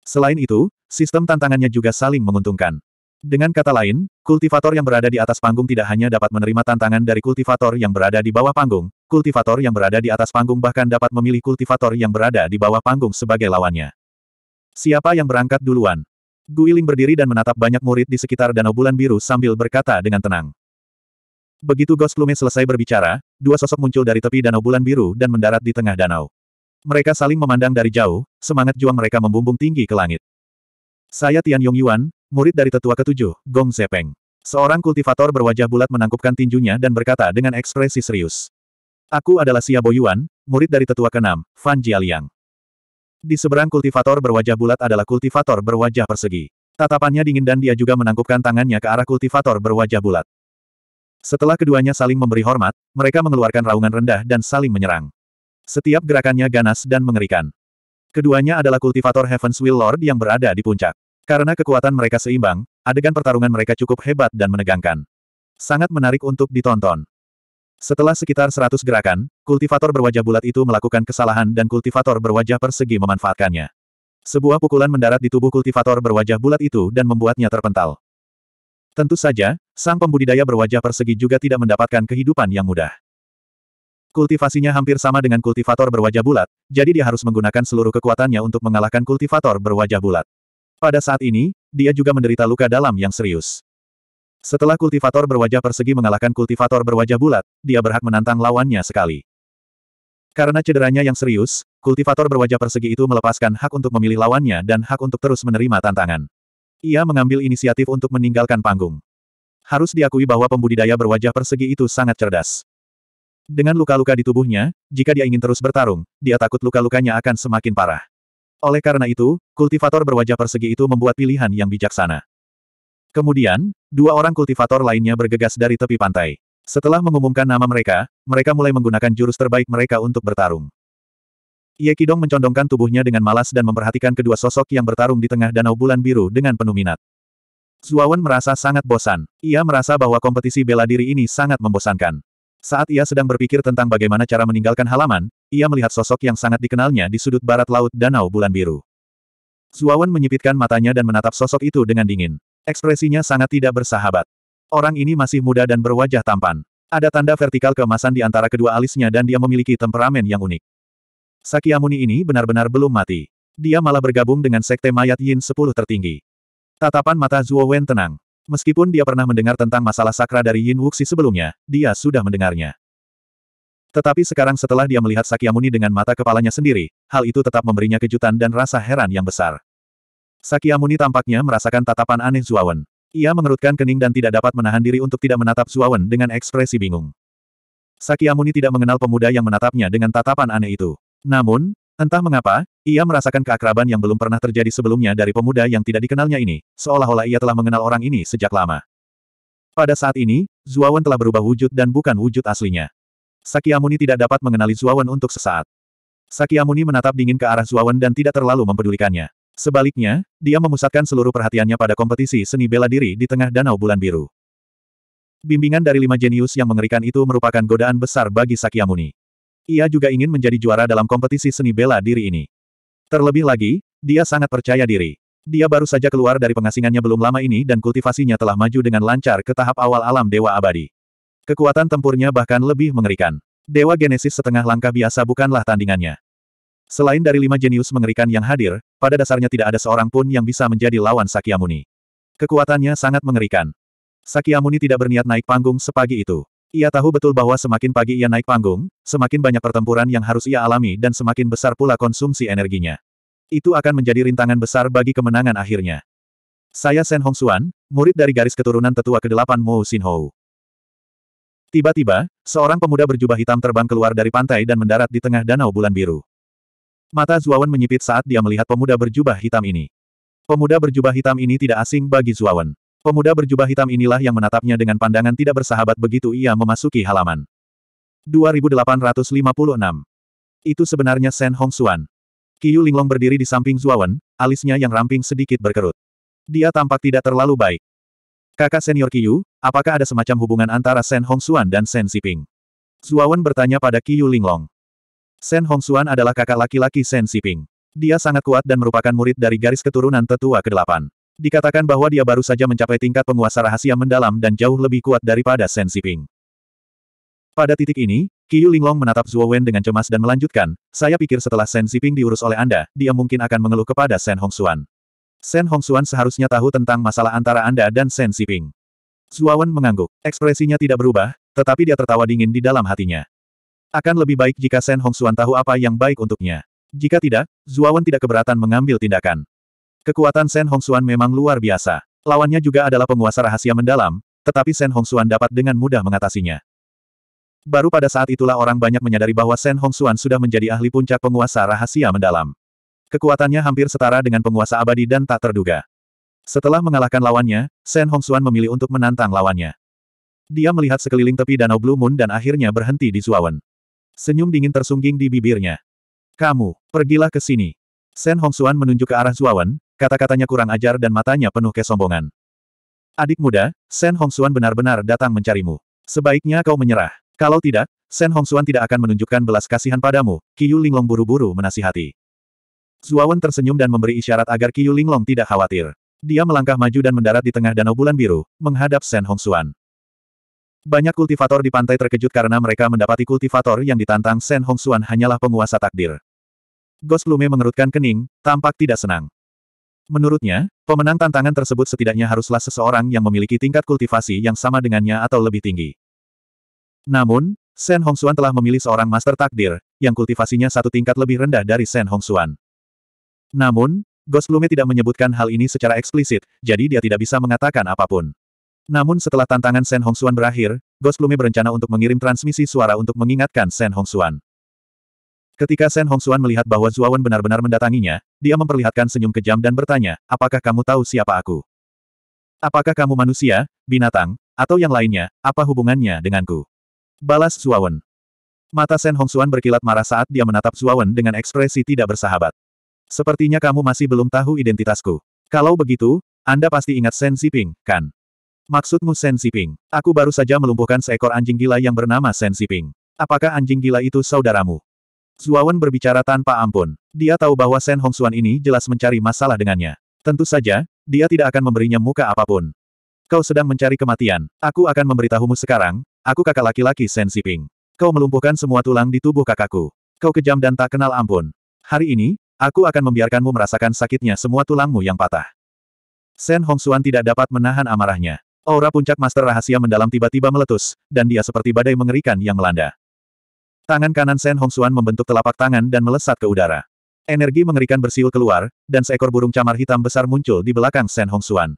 Selain itu, sistem tantangannya juga saling menguntungkan. Dengan kata lain, kultivator yang berada di atas panggung tidak hanya dapat menerima tantangan dari kultivator yang berada di bawah panggung, kultivator yang berada di atas panggung bahkan dapat memilih kultivator yang berada di bawah panggung sebagai lawannya. Siapa yang berangkat duluan? Guiling berdiri dan menatap banyak murid di sekitar danau bulan biru sambil berkata dengan tenang. Begitu Ghost Plume selesai berbicara, dua sosok muncul dari tepi danau bulan biru dan mendarat di tengah danau. Mereka saling memandang dari jauh, semangat juang mereka membumbung tinggi ke langit. Saya Tian Yong Yuan, murid dari tetua ketujuh, Gong Zepeng. Seorang kultivator berwajah bulat menangkupkan tinjunya dan berkata dengan ekspresi serius. Aku adalah Xia Boyuan, murid dari tetua keenam, Fan Jialiang. Di seberang kultivator berwajah bulat adalah kultivator berwajah persegi. Tatapannya dingin dan dia juga menangkupkan tangannya ke arah kultivator berwajah bulat. Setelah keduanya saling memberi hormat, mereka mengeluarkan raungan rendah dan saling menyerang. Setiap gerakannya ganas dan mengerikan. Keduanya adalah kultivator Heaven's Will Lord yang berada di puncak. Karena kekuatan mereka seimbang, adegan pertarungan mereka cukup hebat dan menegangkan. Sangat menarik untuk ditonton. Setelah sekitar 100 gerakan, kultivator berwajah bulat itu melakukan kesalahan dan kultivator berwajah persegi memanfaatkannya. Sebuah pukulan mendarat di tubuh kultivator berwajah bulat itu dan membuatnya terpental. Tentu saja, sang pembudidaya berwajah persegi juga tidak mendapatkan kehidupan yang mudah. Kultivasinya hampir sama dengan kultivator berwajah bulat, jadi dia harus menggunakan seluruh kekuatannya untuk mengalahkan kultivator berwajah bulat. Pada saat ini, dia juga menderita luka dalam yang serius. Setelah kultivator berwajah persegi mengalahkan kultivator berwajah bulat, dia berhak menantang lawannya sekali. Karena cederanya yang serius, kultivator berwajah persegi itu melepaskan hak untuk memilih lawannya dan hak untuk terus menerima tantangan. Ia mengambil inisiatif untuk meninggalkan panggung. Harus diakui bahwa pembudidaya berwajah persegi itu sangat cerdas. Dengan luka-luka di tubuhnya, jika dia ingin terus bertarung, dia takut luka-lukanya akan semakin parah. Oleh karena itu, kultivator berwajah persegi itu membuat pilihan yang bijaksana. Kemudian, Dua orang kultivator lainnya bergegas dari tepi pantai. Setelah mengumumkan nama mereka, mereka mulai menggunakan jurus terbaik mereka untuk bertarung. Ye Kidong mencondongkan tubuhnya dengan malas dan memperhatikan kedua sosok yang bertarung di tengah danau bulan biru dengan penuh minat. Zuawan merasa sangat bosan. Ia merasa bahwa kompetisi bela diri ini sangat membosankan. Saat ia sedang berpikir tentang bagaimana cara meninggalkan halaman, ia melihat sosok yang sangat dikenalnya di sudut barat laut danau bulan biru. Zuawan menyipitkan matanya dan menatap sosok itu dengan dingin. Ekspresinya sangat tidak bersahabat. Orang ini masih muda dan berwajah tampan. Ada tanda vertikal keemasan di antara kedua alisnya dan dia memiliki temperamen yang unik. Sakyamuni ini benar-benar belum mati. Dia malah bergabung dengan sekte mayat Yin 10 tertinggi. Tatapan mata Zuo Wen tenang. Meskipun dia pernah mendengar tentang masalah sakra dari Yin Wuxi sebelumnya, dia sudah mendengarnya. Tetapi sekarang setelah dia melihat Sakyamuni dengan mata kepalanya sendiri, hal itu tetap memberinya kejutan dan rasa heran yang besar. Sakyamuni tampaknya merasakan tatapan aneh Zuawan. Ia mengerutkan kening dan tidak dapat menahan diri untuk tidak menatap Zuawan dengan ekspresi bingung. Sakyamuni tidak mengenal pemuda yang menatapnya dengan tatapan aneh itu. Namun, entah mengapa, ia merasakan keakraban yang belum pernah terjadi sebelumnya dari pemuda yang tidak dikenalnya ini, seolah-olah ia telah mengenal orang ini sejak lama. Pada saat ini, Zuawan telah berubah wujud dan bukan wujud aslinya. Sakyamuni tidak dapat mengenali Zuawan untuk sesaat. Sakyamuni menatap dingin ke arah Zuawan dan tidak terlalu mempedulikannya. Sebaliknya, dia memusatkan seluruh perhatiannya pada kompetisi seni bela diri di tengah danau bulan biru. Bimbingan dari lima jenius yang mengerikan itu merupakan godaan besar bagi Sakyamuni. Ia juga ingin menjadi juara dalam kompetisi seni bela diri ini. Terlebih lagi, dia sangat percaya diri. Dia baru saja keluar dari pengasingannya belum lama ini dan kultivasinya telah maju dengan lancar ke tahap awal alam Dewa Abadi. Kekuatan tempurnya bahkan lebih mengerikan. Dewa Genesis setengah langkah biasa bukanlah tandingannya. Selain dari lima jenius mengerikan yang hadir, pada dasarnya tidak ada seorang pun yang bisa menjadi lawan Sakyamuni. Kekuatannya sangat mengerikan. Sakyamuni tidak berniat naik panggung sepagi itu. Ia tahu betul bahwa semakin pagi ia naik panggung, semakin banyak pertempuran yang harus ia alami dan semakin besar pula konsumsi energinya. Itu akan menjadi rintangan besar bagi kemenangan akhirnya. Saya Sen Hongsuan, murid dari garis keturunan tetua ke-8 Mo Xinhou. Tiba-tiba, seorang pemuda berjubah hitam terbang keluar dari pantai dan mendarat di tengah danau bulan biru. Mata Zuawan menyipit saat dia melihat pemuda berjubah hitam ini. Pemuda berjubah hitam ini tidak asing bagi Zuawan. Pemuda berjubah hitam inilah yang menatapnya dengan pandangan tidak bersahabat begitu ia memasuki halaman. 2856. Itu sebenarnya Sen Xuan. Qiu Linglong berdiri di samping Zuawan, alisnya yang ramping sedikit berkerut. Dia tampak tidak terlalu baik. Kakak senior Qiu, apakah ada semacam hubungan antara Sen Xuan dan Sen Siping? Zuawan bertanya pada Qiu Linglong. Shen Hongxuan adalah kakak laki-laki Shen Siping. Dia sangat kuat dan merupakan murid dari garis keturunan tetua ke-8. Dikatakan bahwa dia baru saja mencapai tingkat penguasa rahasia mendalam dan jauh lebih kuat daripada Shen Siping. Pada titik ini, Qiu Linglong menatap Zhuo Wen dengan cemas dan melanjutkan, saya pikir setelah Shen Siping diurus oleh Anda, dia mungkin akan mengeluh kepada Shen Hongxuan. Shen Hongxuan seharusnya tahu tentang masalah antara Anda dan Shen Siping. Zhuo Wen mengangguk. Ekspresinya tidak berubah, tetapi dia tertawa dingin di dalam hatinya. Akan lebih baik jika Shen Hongxuan tahu apa yang baik untuknya. Jika tidak, Zuawan tidak keberatan mengambil tindakan. Kekuatan Shen Hongxuan memang luar biasa. Lawannya juga adalah penguasa rahasia mendalam, tetapi Shen Hongxuan dapat dengan mudah mengatasinya. Baru pada saat itulah orang banyak menyadari bahwa Shen Hongxuan sudah menjadi ahli puncak penguasa rahasia mendalam. Kekuatannya hampir setara dengan penguasa abadi dan tak terduga. Setelah mengalahkan lawannya, Shen Hongxuan memilih untuk menantang lawannya. Dia melihat sekeliling tepi Danau Blue Moon dan akhirnya berhenti di Zuawan. Senyum dingin tersungging di bibirnya. Kamu, pergilah ke sini. Sen Hongsuan menunjuk ke arah Zuawan, kata-katanya kurang ajar dan matanya penuh kesombongan. Adik muda, Sen Hongsuan benar-benar datang mencarimu. Sebaiknya kau menyerah. Kalau tidak, Sen Hongsuan tidak akan menunjukkan belas kasihan padamu, Kiyu Linglong buru-buru menasihati. Zuawan tersenyum dan memberi isyarat agar Kiyu Linglong tidak khawatir. Dia melangkah maju dan mendarat di tengah danau bulan biru, menghadap Sen Hongsuan. Banyak kultivator di pantai terkejut karena mereka mendapati kultivator yang ditantang Shen Hongsuan hanyalah penguasa takdir. Ghost Lume mengerutkan kening, tampak tidak senang. Menurutnya, pemenang tantangan tersebut setidaknya haruslah seseorang yang memiliki tingkat kultivasi yang sama dengannya atau lebih tinggi. Namun, Shen Hongsuan telah memilih seorang master takdir, yang kultivasinya satu tingkat lebih rendah dari Shen Hongsuan. Namun, Ghost Lume tidak menyebutkan hal ini secara eksplisit, jadi dia tidak bisa mengatakan apapun. Namun setelah tantangan Shen Hongxuan berakhir, Ghost Plume berencana untuk mengirim transmisi suara untuk mengingatkan Shen Hongxuan. Ketika Shen Hongxuan melihat bahwa Zuawan benar-benar mendatanginya, dia memperlihatkan senyum kejam dan bertanya, apakah kamu tahu siapa aku? Apakah kamu manusia, binatang, atau yang lainnya, apa hubungannya denganku? Balas Zuawan. Mata Shen Hongxuan berkilat marah saat dia menatap Zuawan dengan ekspresi tidak bersahabat. Sepertinya kamu masih belum tahu identitasku. Kalau begitu, Anda pasti ingat Sen Ziping, kan? Maksudmu Sen Ziping? Aku baru saja melumpuhkan seekor anjing gila yang bernama Sen Ziping. Apakah anjing gila itu saudaramu? Zuawan berbicara tanpa ampun. Dia tahu bahwa Sen Hongsuan ini jelas mencari masalah dengannya. Tentu saja, dia tidak akan memberinya muka apapun. Kau sedang mencari kematian. Aku akan memberitahumu sekarang, aku kakak laki-laki Sen Ziping. Kau melumpuhkan semua tulang di tubuh kakakku. Kau kejam dan tak kenal ampun. Hari ini, aku akan membiarkanmu merasakan sakitnya semua tulangmu yang patah. Sen Hongsuan tidak dapat menahan amarahnya. Aura puncak master rahasia mendalam tiba-tiba meletus, dan dia seperti badai mengerikan yang melanda. Tangan kanan Shen Hongsuan membentuk telapak tangan dan melesat ke udara. Energi mengerikan bersiul keluar, dan seekor burung camar hitam besar muncul di belakang Shen Hongsuan.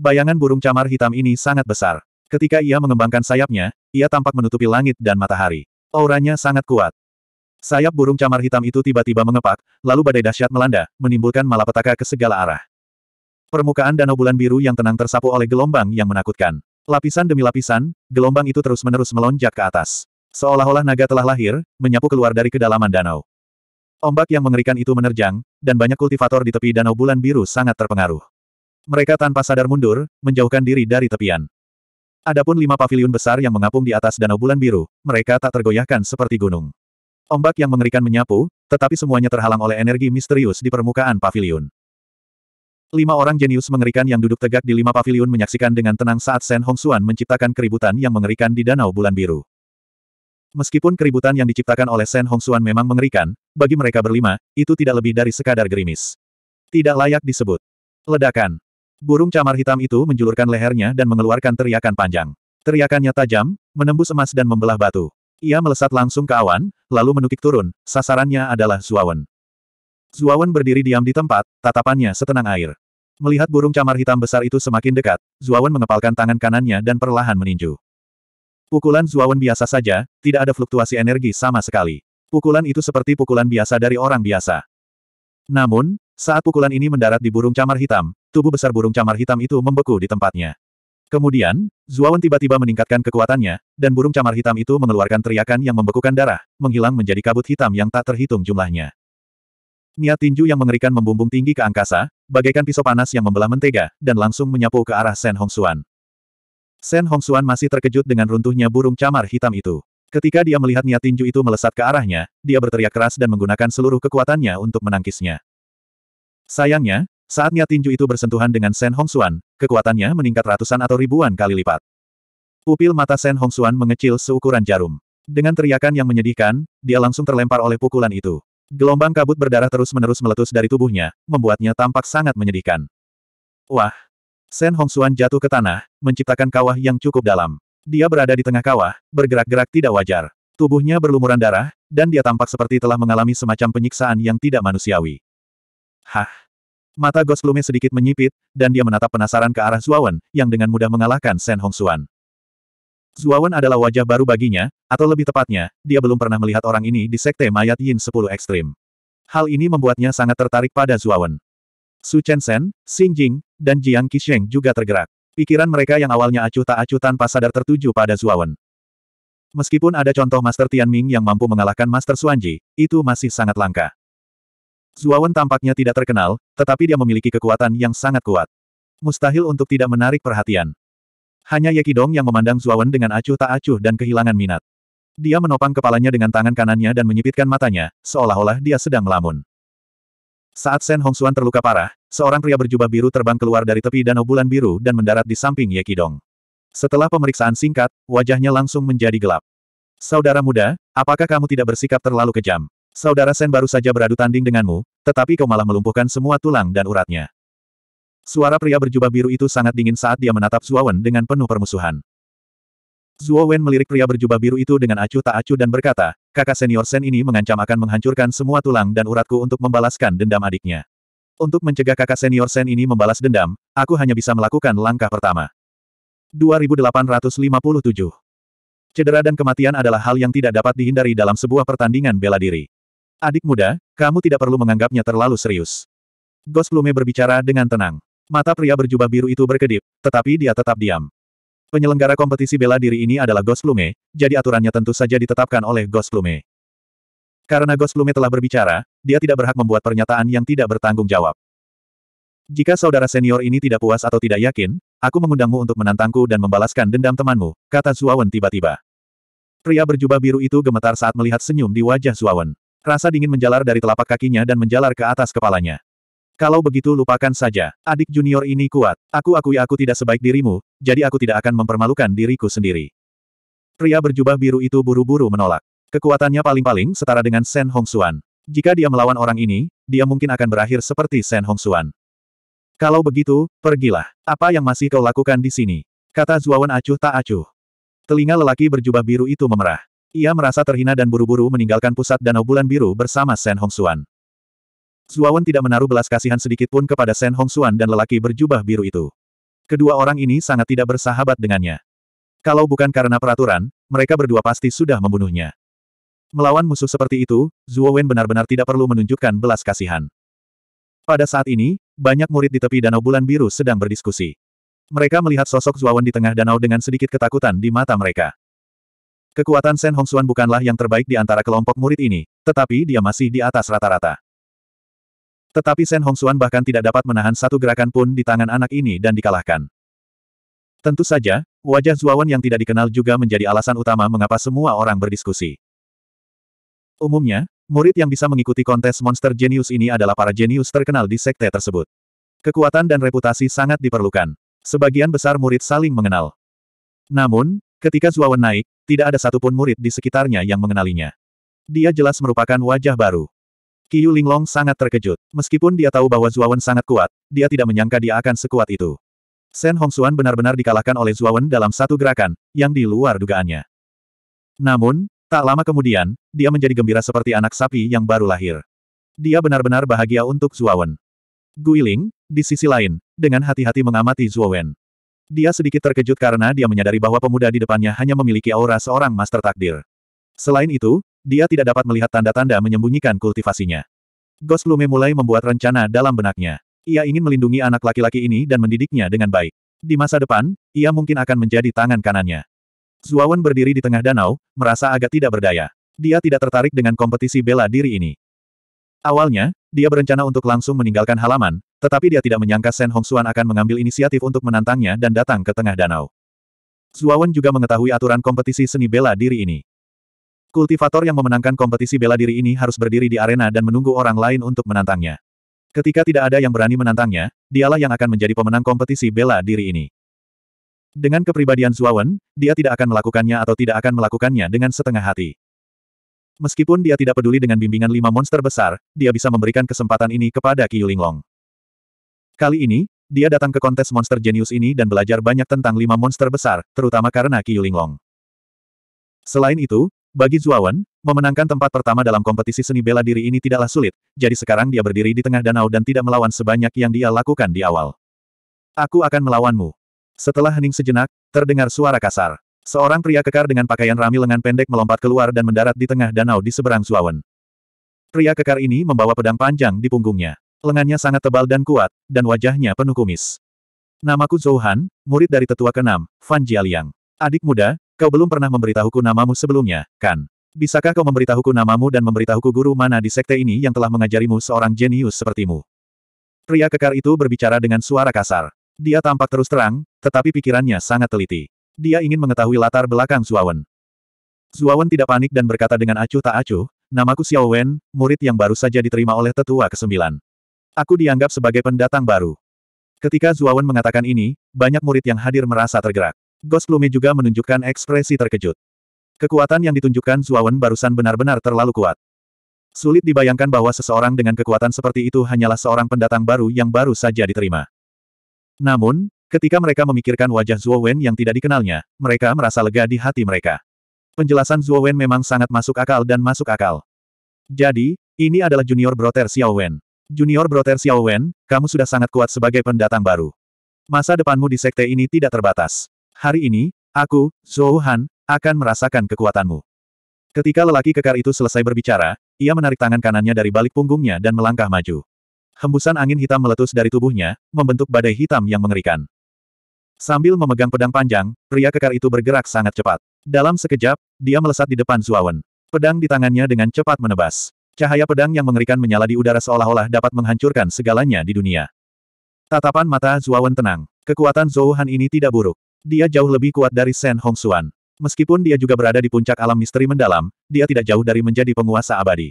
Bayangan burung camar hitam ini sangat besar. Ketika ia mengembangkan sayapnya, ia tampak menutupi langit dan matahari. Auranya sangat kuat. Sayap burung camar hitam itu tiba-tiba mengepak, lalu badai dahsyat melanda, menimbulkan malapetaka ke segala arah. Permukaan danau bulan biru yang tenang tersapu oleh gelombang yang menakutkan. Lapisan demi lapisan, gelombang itu terus-menerus melonjak ke atas. Seolah-olah naga telah lahir, menyapu keluar dari kedalaman danau. Ombak yang mengerikan itu menerjang, dan banyak kultivator di tepi danau bulan biru sangat terpengaruh. Mereka tanpa sadar mundur, menjauhkan diri dari tepian. Adapun lima paviliun besar yang mengapung di atas danau bulan biru, mereka tak tergoyahkan seperti gunung. Ombak yang mengerikan menyapu, tetapi semuanya terhalang oleh energi misterius di permukaan paviliun. Lima orang jenius mengerikan yang duduk tegak di lima pavilion menyaksikan dengan tenang saat Sen Xuan menciptakan keributan yang mengerikan di Danau Bulan Biru. Meskipun keributan yang diciptakan oleh Sen Xuan memang mengerikan, bagi mereka berlima, itu tidak lebih dari sekadar gerimis. Tidak layak disebut. Ledakan. Burung camar hitam itu menjulurkan lehernya dan mengeluarkan teriakan panjang. Teriakannya tajam, menembus emas dan membelah batu. Ia melesat langsung ke awan, lalu menukik turun, sasarannya adalah Zuawan. Zuawan berdiri diam di tempat, tatapannya setenang air. Melihat burung camar hitam besar itu semakin dekat, Zuawan mengepalkan tangan kanannya dan perlahan meninju. Pukulan Zuawan biasa saja, tidak ada fluktuasi energi sama sekali. Pukulan itu seperti pukulan biasa dari orang biasa. Namun, saat pukulan ini mendarat di burung camar hitam, tubuh besar burung camar hitam itu membeku di tempatnya. Kemudian, Zuawan tiba-tiba meningkatkan kekuatannya, dan burung camar hitam itu mengeluarkan teriakan yang membekukan darah, menghilang menjadi kabut hitam yang tak terhitung jumlahnya. Niat tinju yang mengerikan membumbung tinggi ke angkasa, bagaikan pisau panas yang membelah mentega, dan langsung menyapu ke arah Sen Hongxuan. Sen Hongxuan masih terkejut dengan runtuhnya burung camar hitam itu. Ketika dia melihat niat tinju itu melesat ke arahnya, dia berteriak keras dan menggunakan seluruh kekuatannya untuk menangkisnya. Sayangnya, saat niat tinju itu bersentuhan dengan Sen Hongxuan, kekuatannya meningkat ratusan atau ribuan kali lipat. Pupil mata Sen Hongxuan mengecil seukuran jarum. Dengan teriakan yang menyedihkan, dia langsung terlempar oleh pukulan itu. Gelombang kabut berdarah terus-menerus meletus dari tubuhnya, membuatnya tampak sangat menyedihkan. Wah! Sen Hongsuan jatuh ke tanah, menciptakan kawah yang cukup dalam. Dia berada di tengah kawah, bergerak-gerak tidak wajar. Tubuhnya berlumuran darah, dan dia tampak seperti telah mengalami semacam penyiksaan yang tidak manusiawi. Hah! Mata Goslume sedikit menyipit, dan dia menatap penasaran ke arah Zuawan, yang dengan mudah mengalahkan Sen Hongsuan. Zuawan adalah wajah baru baginya, atau lebih tepatnya, dia belum pernah melihat orang ini di Sekte Mayat Yin 10 Ekstrim. Hal ini membuatnya sangat tertarik pada Zuawan. Su Chen Xing Jing, dan Jiang Qisheng juga tergerak. Pikiran mereka yang awalnya acuh tak acuh tanpa sadar tertuju pada Zuawan. Meskipun ada contoh Master Tian Ming yang mampu mengalahkan Master Suanji, itu masih sangat langka. Zuawan tampaknya tidak terkenal, tetapi dia memiliki kekuatan yang sangat kuat. Mustahil untuk tidak menarik perhatian. Hanya Ye Kidong yang memandang Zuawan dengan acuh tak acuh dan kehilangan minat. Dia menopang kepalanya dengan tangan kanannya dan menyipitkan matanya, seolah-olah dia sedang melamun. Saat Sen Hongsuan terluka parah, seorang pria berjubah biru terbang keluar dari tepi danau bulan biru dan mendarat di samping Ye Kidong. Setelah pemeriksaan singkat, wajahnya langsung menjadi gelap. Saudara muda, apakah kamu tidak bersikap terlalu kejam? Saudara Sen baru saja beradu tanding denganmu, tetapi kau malah melumpuhkan semua tulang dan uratnya. Suara pria berjubah biru itu sangat dingin saat dia menatap Wen dengan penuh permusuhan. Zuowen melirik pria berjubah biru itu dengan acuh tak acuh dan berkata, kakak senior Sen ini mengancam akan menghancurkan semua tulang dan uratku untuk membalaskan dendam adiknya. Untuk mencegah kakak senior Sen ini membalas dendam, aku hanya bisa melakukan langkah pertama. 2857 Cedera dan kematian adalah hal yang tidak dapat dihindari dalam sebuah pertandingan bela diri. Adik muda, kamu tidak perlu menganggapnya terlalu serius. Gos Plume berbicara dengan tenang. Mata pria berjubah biru itu berkedip, tetapi dia tetap diam. Penyelenggara kompetisi bela diri ini adalah Ghost Plume, jadi aturannya tentu saja ditetapkan oleh Ghost Plume. Karena Ghost Plume telah berbicara, dia tidak berhak membuat pernyataan yang tidak bertanggung jawab. Jika saudara senior ini tidak puas atau tidak yakin, aku mengundangmu untuk menantangku dan membalaskan dendam temanmu, kata Zuawan tiba-tiba. Pria berjubah biru itu gemetar saat melihat senyum di wajah Zuawan. Rasa dingin menjalar dari telapak kakinya dan menjalar ke atas kepalanya. Kalau begitu lupakan saja, adik junior ini kuat. Aku akui aku tidak sebaik dirimu, jadi aku tidak akan mempermalukan diriku sendiri. Pria berjubah biru itu buru-buru menolak. Kekuatannya paling-paling setara dengan Sen Hongxuan. Jika dia melawan orang ini, dia mungkin akan berakhir seperti Sen Hongxuan. Kalau begitu, pergilah. Apa yang masih kau lakukan di sini? Kata Zuawan acuh tak acuh. Telinga lelaki berjubah biru itu memerah. Ia merasa terhina dan buru-buru meninggalkan pusat danau bulan biru bersama Sen Hongxuan. Suawan tidak menaruh belas kasihan sedikit pun kepada Sen Hongsuan dan lelaki berjubah biru itu. Kedua orang ini sangat tidak bersahabat dengannya. Kalau bukan karena peraturan, mereka berdua pasti sudah membunuhnya. Melawan musuh seperti itu, Zuo Wen benar-benar tidak perlu menunjukkan belas kasihan. Pada saat ini, banyak murid di tepi Danau Bulan Biru sedang berdiskusi. Mereka melihat sosok Zuo Wen di tengah danau dengan sedikit ketakutan di mata mereka. Kekuatan Sen Hongsuan bukanlah yang terbaik di antara kelompok murid ini, tetapi dia masih di atas rata-rata. Tetapi Shen Hongxuan bahkan tidak dapat menahan satu gerakan pun di tangan anak ini dan dikalahkan. Tentu saja, wajah Zuawan yang tidak dikenal juga menjadi alasan utama mengapa semua orang berdiskusi. Umumnya, murid yang bisa mengikuti kontes monster jenius ini adalah para jenius terkenal di sekte tersebut. Kekuatan dan reputasi sangat diperlukan. Sebagian besar murid saling mengenal. Namun, ketika Zuawan naik, tidak ada satupun murid di sekitarnya yang mengenalinya. Dia jelas merupakan wajah baru. Yu Linglong sangat terkejut. Meskipun dia tahu bahwa Zuawan sangat kuat, dia tidak menyangka dia akan sekuat itu. Sen Xuan benar-benar dikalahkan oleh Zuawan dalam satu gerakan, yang di luar dugaannya. Namun, tak lama kemudian, dia menjadi gembira seperti anak sapi yang baru lahir. Dia benar-benar bahagia untuk Zuawan. Guiling, di sisi lain, dengan hati-hati mengamati Zuawan. Dia sedikit terkejut karena dia menyadari bahwa pemuda di depannya hanya memiliki aura seorang master takdir. Selain itu, dia tidak dapat melihat tanda-tanda menyembunyikan kultivasinya. Ghost Lume mulai membuat rencana dalam benaknya. Ia ingin melindungi anak laki-laki ini dan mendidiknya dengan baik. Di masa depan, ia mungkin akan menjadi tangan kanannya. Zuawan berdiri di tengah danau, merasa agak tidak berdaya. Dia tidak tertarik dengan kompetisi bela diri ini. Awalnya, dia berencana untuk langsung meninggalkan halaman, tetapi dia tidak menyangka Shen Hongsuan akan mengambil inisiatif untuk menantangnya dan datang ke tengah danau. Zuawan juga mengetahui aturan kompetisi seni bela diri ini. Kultivator yang memenangkan kompetisi bela diri ini harus berdiri di arena dan menunggu orang lain untuk menantangnya. Ketika tidak ada yang berani menantangnya, dialah yang akan menjadi pemenang kompetisi bela diri ini. Dengan kepribadian Zuawan, dia tidak akan melakukannya atau tidak akan melakukannya dengan setengah hati. Meskipun dia tidak peduli dengan bimbingan lima monster besar, dia bisa memberikan kesempatan ini kepada Qiu Linglong. Kali ini, dia datang ke kontes monster jenius ini dan belajar banyak tentang lima monster besar, terutama karena Qiu Linglong. Selain itu, bagi Zuawan, memenangkan tempat pertama dalam kompetisi seni bela diri ini tidaklah sulit, jadi sekarang dia berdiri di tengah danau dan tidak melawan sebanyak yang dia lakukan di awal. Aku akan melawanmu. Setelah hening sejenak, terdengar suara kasar. Seorang pria kekar dengan pakaian rami lengan pendek melompat keluar dan mendarat di tengah danau di seberang Zuawan. Pria kekar ini membawa pedang panjang di punggungnya. Lengannya sangat tebal dan kuat, dan wajahnya penuh kumis. Namaku Zhou Han, murid dari tetua keenam, Fan Jialiang. Adik muda, Kau belum pernah memberitahuku namamu sebelumnya, kan? Bisakah kau memberitahuku namamu dan memberitahuku guru mana di sekte ini yang telah mengajarimu seorang jenius sepertimu? Pria kekar itu berbicara dengan suara kasar. Dia tampak terus terang, tetapi pikirannya sangat teliti. Dia ingin mengetahui latar belakang Zuawan. Zuawan tidak panik dan berkata dengan acuh tak acuh, namaku Xiao Wen, murid yang baru saja diterima oleh tetua kesembilan. Aku dianggap sebagai pendatang baru. Ketika Zuawan mengatakan ini, banyak murid yang hadir merasa tergerak. Ghost Lume juga menunjukkan ekspresi terkejut. Kekuatan yang ditunjukkan Zuawan barusan benar-benar terlalu kuat. Sulit dibayangkan bahwa seseorang dengan kekuatan seperti itu hanyalah seorang pendatang baru yang baru saja diterima. Namun, ketika mereka memikirkan wajah Zuo yang tidak dikenalnya, mereka merasa lega di hati mereka. Penjelasan Zuo memang sangat masuk akal dan masuk akal. Jadi, ini adalah junior Brother Xiao Wen. Junior Brother Xiao Wen, kamu sudah sangat kuat sebagai pendatang baru. Masa depanmu di sekte ini tidak terbatas. Hari ini, aku, Zhou Han, akan merasakan kekuatanmu. Ketika lelaki kekar itu selesai berbicara, ia menarik tangan kanannya dari balik punggungnya dan melangkah maju. Hembusan angin hitam meletus dari tubuhnya, membentuk badai hitam yang mengerikan. Sambil memegang pedang panjang, pria kekar itu bergerak sangat cepat. Dalam sekejap, dia melesat di depan Zuawan. Pedang di tangannya dengan cepat menebas. Cahaya pedang yang mengerikan menyala di udara seolah-olah dapat menghancurkan segalanya di dunia. Tatapan mata Zuawan tenang. Kekuatan Zouhan ini tidak buruk. Dia jauh lebih kuat dari Shen Hongxuan. Meskipun dia juga berada di puncak alam misteri mendalam, dia tidak jauh dari menjadi penguasa abadi.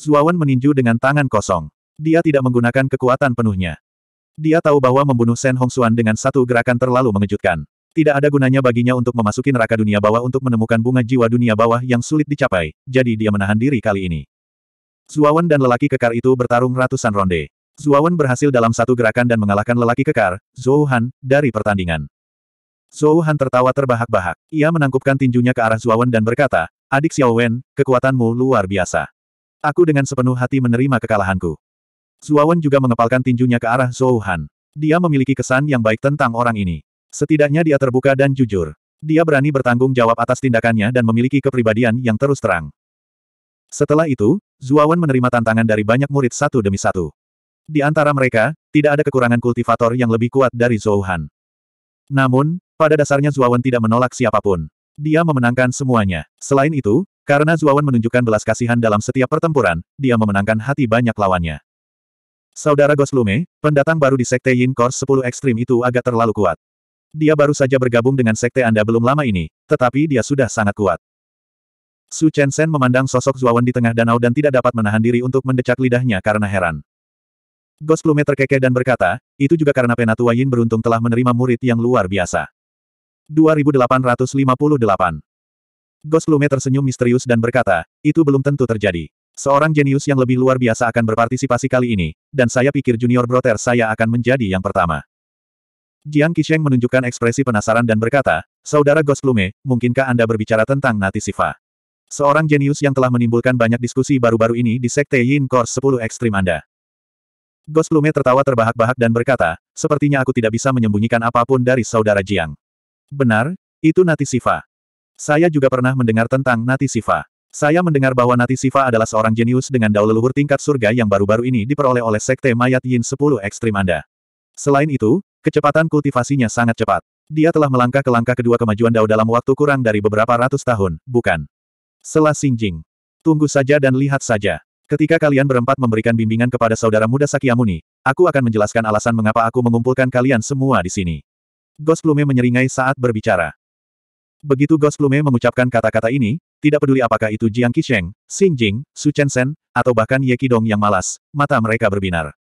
Zuawan meninju dengan tangan kosong. Dia tidak menggunakan kekuatan penuhnya. Dia tahu bahwa membunuh Shen Hongxuan dengan satu gerakan terlalu mengejutkan. Tidak ada gunanya baginya untuk memasuki neraka dunia bawah untuk menemukan bunga jiwa dunia bawah yang sulit dicapai, jadi dia menahan diri kali ini. Zuawan dan lelaki kekar itu bertarung ratusan ronde. Zuawan berhasil dalam satu gerakan dan mengalahkan lelaki kekar, Zhou Han, dari pertandingan. Zhou Han tertawa terbahak-bahak. Ia menangkupkan tinjunya ke arah Zuawan dan berkata, Adik Xiao Wen, kekuatanmu luar biasa. Aku dengan sepenuh hati menerima kekalahanku. Zuawan juga mengepalkan tinjunya ke arah Zhou Han. Dia memiliki kesan yang baik tentang orang ini. Setidaknya dia terbuka dan jujur. Dia berani bertanggung jawab atas tindakannya dan memiliki kepribadian yang terus terang. Setelah itu, Zuawan menerima tantangan dari banyak murid satu demi satu. Di antara mereka, tidak ada kekurangan kultivator yang lebih kuat dari Zhou Han. Namun, pada dasarnya Zuawan tidak menolak siapapun. Dia memenangkan semuanya. Selain itu, karena Zuawan menunjukkan belas kasihan dalam setiap pertempuran, dia memenangkan hati banyak lawannya. Saudara Goslume, pendatang baru di Sekte Yin Kors 10 Ekstrim itu agak terlalu kuat. Dia baru saja bergabung dengan Sekte Anda belum lama ini, tetapi dia sudah sangat kuat. Su Chen Sen memandang sosok Zuawan di tengah danau dan tidak dapat menahan diri untuk mendecak lidahnya karena heran. Goslume terkekeh dan berkata, itu juga karena Penatua Yin beruntung telah menerima murid yang luar biasa. 2858. Goslume tersenyum misterius dan berkata, itu belum tentu terjadi. Seorang jenius yang lebih luar biasa akan berpartisipasi kali ini, dan saya pikir junior broter saya akan menjadi yang pertama. Jiang Qisheng menunjukkan ekspresi penasaran dan berkata, Saudara Goslume, mungkinkah Anda berbicara tentang Nati Sifa? Seorang jenius yang telah menimbulkan banyak diskusi baru-baru ini di Sekte Yin Course 10 Ekstrim Anda. Goslume tertawa terbahak-bahak dan berkata, Sepertinya aku tidak bisa menyembunyikan apapun dari Saudara Jiang. Benar, itu Nati Siva. Saya juga pernah mendengar tentang Nati Siva. Saya mendengar bahwa Nati Siva adalah seorang jenius dengan daul leluhur tingkat surga yang baru-baru ini diperoleh oleh Sekte Mayat Yin 10 Ekstrim Anda. Selain itu, kecepatan kultivasinya sangat cepat. Dia telah melangkah ke langkah kedua kemajuan Dao dalam waktu kurang dari beberapa ratus tahun, bukan? Selah Sinjing. Tunggu saja dan lihat saja. Ketika kalian berempat memberikan bimbingan kepada saudara muda Sakyamuni, aku akan menjelaskan alasan mengapa aku mengumpulkan kalian semua di sini. Ghost menyeringai saat berbicara. Begitu Ghost mengucapkan kata-kata ini, tidak peduli apakah itu Jiang Qisheng, Xin Jing, Su Chen Shen, atau bahkan Ye Qidong yang malas, mata mereka berbinar.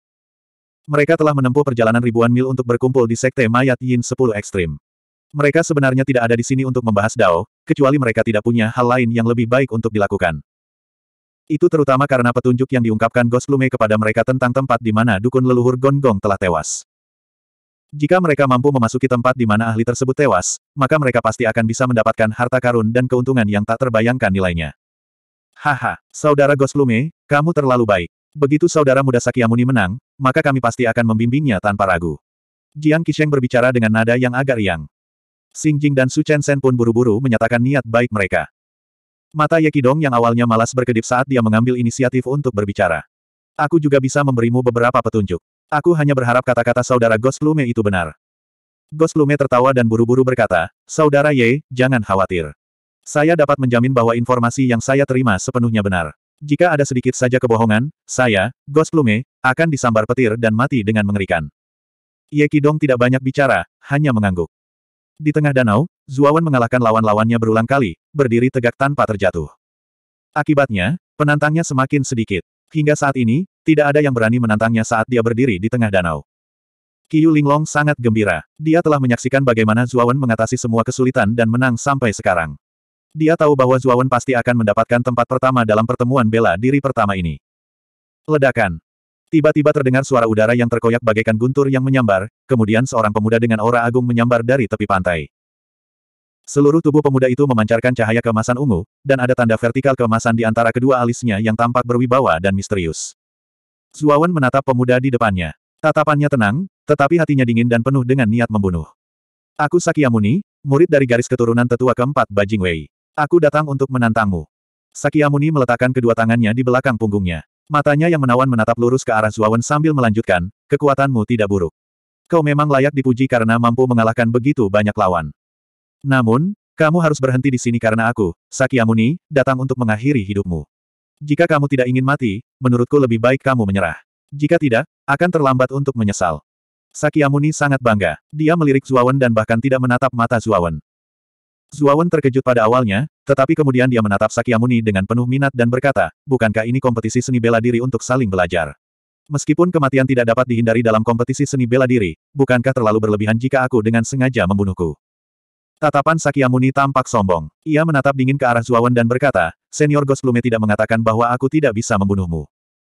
Mereka telah menempuh perjalanan ribuan mil untuk berkumpul di Sekte Mayat Yin 10 Ekstrim. Mereka sebenarnya tidak ada di sini untuk membahas Dao, kecuali mereka tidak punya hal lain yang lebih baik untuk dilakukan. Itu terutama karena petunjuk yang diungkapkan Ghost kepada mereka tentang tempat di mana dukun leluhur Gonggong telah tewas. Jika mereka mampu memasuki tempat di mana ahli tersebut tewas, maka mereka pasti akan bisa mendapatkan harta karun dan keuntungan yang tak terbayangkan nilainya. Haha, Saudara Goslume, kamu terlalu baik. Begitu Saudara Muda Sakyamuni menang, maka kami pasti akan membimbingnya tanpa ragu. Jiang Qisheng berbicara dengan nada yang agak riang. Xing Jing dan Su Chen Sen pun buru-buru menyatakan niat baik mereka. Mata Ye Qidong yang awalnya malas berkedip saat dia mengambil inisiatif untuk berbicara. Aku juga bisa memberimu beberapa petunjuk. Aku hanya berharap kata-kata saudara Goslume itu benar. Goslume tertawa dan buru-buru berkata, Saudara Ye, jangan khawatir. Saya dapat menjamin bahwa informasi yang saya terima sepenuhnya benar. Jika ada sedikit saja kebohongan, saya, Goslume, akan disambar petir dan mati dengan mengerikan. Ye Kidong tidak banyak bicara, hanya mengangguk. Di tengah danau, Zuawan mengalahkan lawan-lawannya berulang kali, berdiri tegak tanpa terjatuh. Akibatnya, penantangnya semakin sedikit. Hingga saat ini, tidak ada yang berani menantangnya saat dia berdiri di tengah danau. Qiu Linglong sangat gembira. Dia telah menyaksikan bagaimana Zuawan mengatasi semua kesulitan dan menang sampai sekarang. Dia tahu bahwa Zuawan pasti akan mendapatkan tempat pertama dalam pertemuan bela diri pertama ini. Ledakan. Tiba-tiba terdengar suara udara yang terkoyak bagaikan guntur yang menyambar, kemudian seorang pemuda dengan aura agung menyambar dari tepi pantai. Seluruh tubuh pemuda itu memancarkan cahaya kemasan ungu, dan ada tanda vertikal kemasan di antara kedua alisnya yang tampak berwibawa dan misterius. Zuawan menatap pemuda di depannya. Tatapannya tenang, tetapi hatinya dingin dan penuh dengan niat membunuh. Aku Sakyamuni, murid dari garis keturunan tetua keempat Bajing Wei. Aku datang untuk menantangmu. Sakyamuni meletakkan kedua tangannya di belakang punggungnya. Matanya yang menawan menatap lurus ke arah Zuawan sambil melanjutkan, kekuatanmu tidak buruk. Kau memang layak dipuji karena mampu mengalahkan begitu banyak lawan. Namun, kamu harus berhenti di sini karena aku, Sakyamuni, datang untuk mengakhiri hidupmu. Jika kamu tidak ingin mati, menurutku lebih baik kamu menyerah. Jika tidak, akan terlambat untuk menyesal. Sakyamuni sangat bangga. Dia melirik Zuawan dan bahkan tidak menatap mata Zuawan. Zuawan terkejut pada awalnya, tetapi kemudian dia menatap Sakyamuni dengan penuh minat dan berkata, bukankah ini kompetisi seni bela diri untuk saling belajar? Meskipun kematian tidak dapat dihindari dalam kompetisi seni bela diri, bukankah terlalu berlebihan jika aku dengan sengaja membunuhku? Tatapan Sakyamuni tampak sombong. Ia menatap dingin ke arah Zuawan dan berkata, Senior Ghost tidak mengatakan bahwa aku tidak bisa membunuhmu.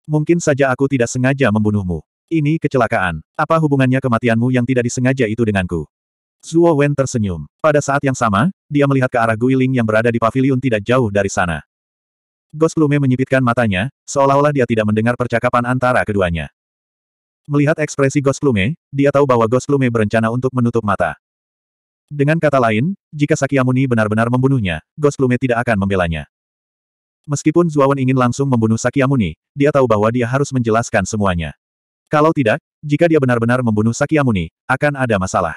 Mungkin saja aku tidak sengaja membunuhmu. Ini kecelakaan. Apa hubungannya kematianmu yang tidak disengaja itu denganku? Zuo Wen tersenyum. Pada saat yang sama, dia melihat ke arah Guiling yang berada di pavilion tidak jauh dari sana. Ghost menyipitkan matanya, seolah-olah dia tidak mendengar percakapan antara keduanya. Melihat ekspresi Ghost dia tahu bahwa Ghost berencana untuk menutup mata. Dengan kata lain, jika Sakyamuni benar-benar membunuhnya, Ghost tidak akan membelanya. Meskipun Zuawan ingin langsung membunuh Sakyamuni, dia tahu bahwa dia harus menjelaskan semuanya. Kalau tidak, jika dia benar-benar membunuh Sakyamuni, akan ada masalah.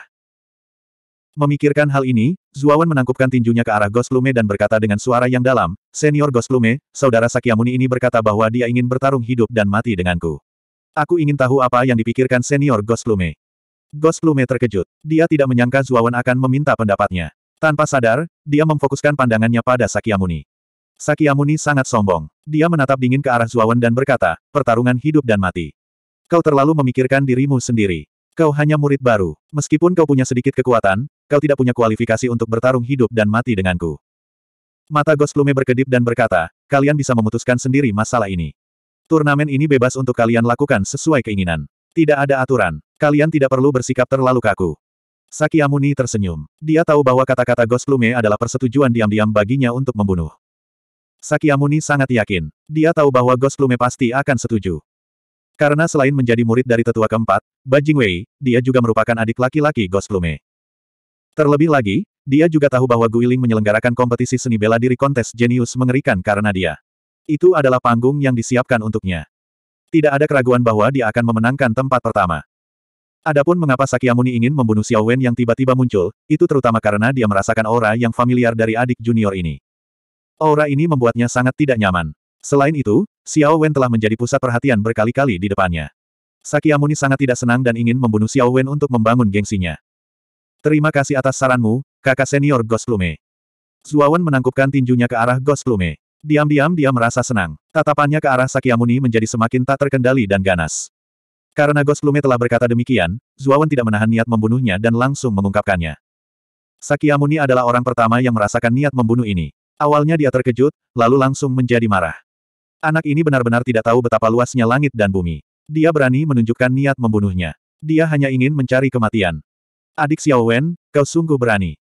Memikirkan hal ini, Zuawan menangkupkan tinjunya ke arah Goslume dan berkata dengan suara yang dalam, Senior Goslume, saudara Sakyamuni ini berkata bahwa dia ingin bertarung hidup dan mati denganku. Aku ingin tahu apa yang dipikirkan Senior Goslume. Ghost Plume terkejut. Dia tidak menyangka Zuawan akan meminta pendapatnya. Tanpa sadar, dia memfokuskan pandangannya pada Sakyamuni. Sakyamuni sangat sombong. Dia menatap dingin ke arah Zuawan dan berkata, pertarungan hidup dan mati. Kau terlalu memikirkan dirimu sendiri. Kau hanya murid baru. Meskipun kau punya sedikit kekuatan, kau tidak punya kualifikasi untuk bertarung hidup dan mati denganku. Mata Ghost Plume berkedip dan berkata, kalian bisa memutuskan sendiri masalah ini. Turnamen ini bebas untuk kalian lakukan sesuai keinginan. Tidak ada aturan. Kalian tidak perlu bersikap terlalu kaku. Sakyamuni tersenyum. Dia tahu bahwa kata-kata Ghost Plume adalah persetujuan diam-diam baginya untuk membunuh. Sakyamuni sangat yakin. Dia tahu bahwa Ghost Plume pasti akan setuju. Karena selain menjadi murid dari tetua keempat, Bajing Wei, dia juga merupakan adik laki-laki Ghost Plume. Terlebih lagi, dia juga tahu bahwa Guiling menyelenggarakan kompetisi seni bela diri kontes jenius mengerikan karena dia. Itu adalah panggung yang disiapkan untuknya. Tidak ada keraguan bahwa dia akan memenangkan tempat pertama. Adapun mengapa Sakyamuni ingin membunuh Xiao Wen yang tiba-tiba muncul, itu terutama karena dia merasakan aura yang familiar dari adik junior ini. Aura ini membuatnya sangat tidak nyaman. Selain itu, Xiao Wen telah menjadi pusat perhatian berkali-kali di depannya. Sakyamuni sangat tidak senang dan ingin membunuh Xiao Wen untuk membangun gengsinya. Terima kasih atas saranmu, kakak senior Ghost Plume. Zuawan menangkupkan tinjunya ke arah Ghost Plume. Diam-diam dia merasa senang. Tatapannya ke arah Sakyamuni menjadi semakin tak terkendali dan ganas. Karena Ghost Lume telah berkata demikian, Zuawan tidak menahan niat membunuhnya dan langsung mengungkapkannya. Sakyamuni adalah orang pertama yang merasakan niat membunuh ini. Awalnya dia terkejut, lalu langsung menjadi marah. Anak ini benar-benar tidak tahu betapa luasnya langit dan bumi. Dia berani menunjukkan niat membunuhnya. Dia hanya ingin mencari kematian. Adik Xiao Wen, kau sungguh berani.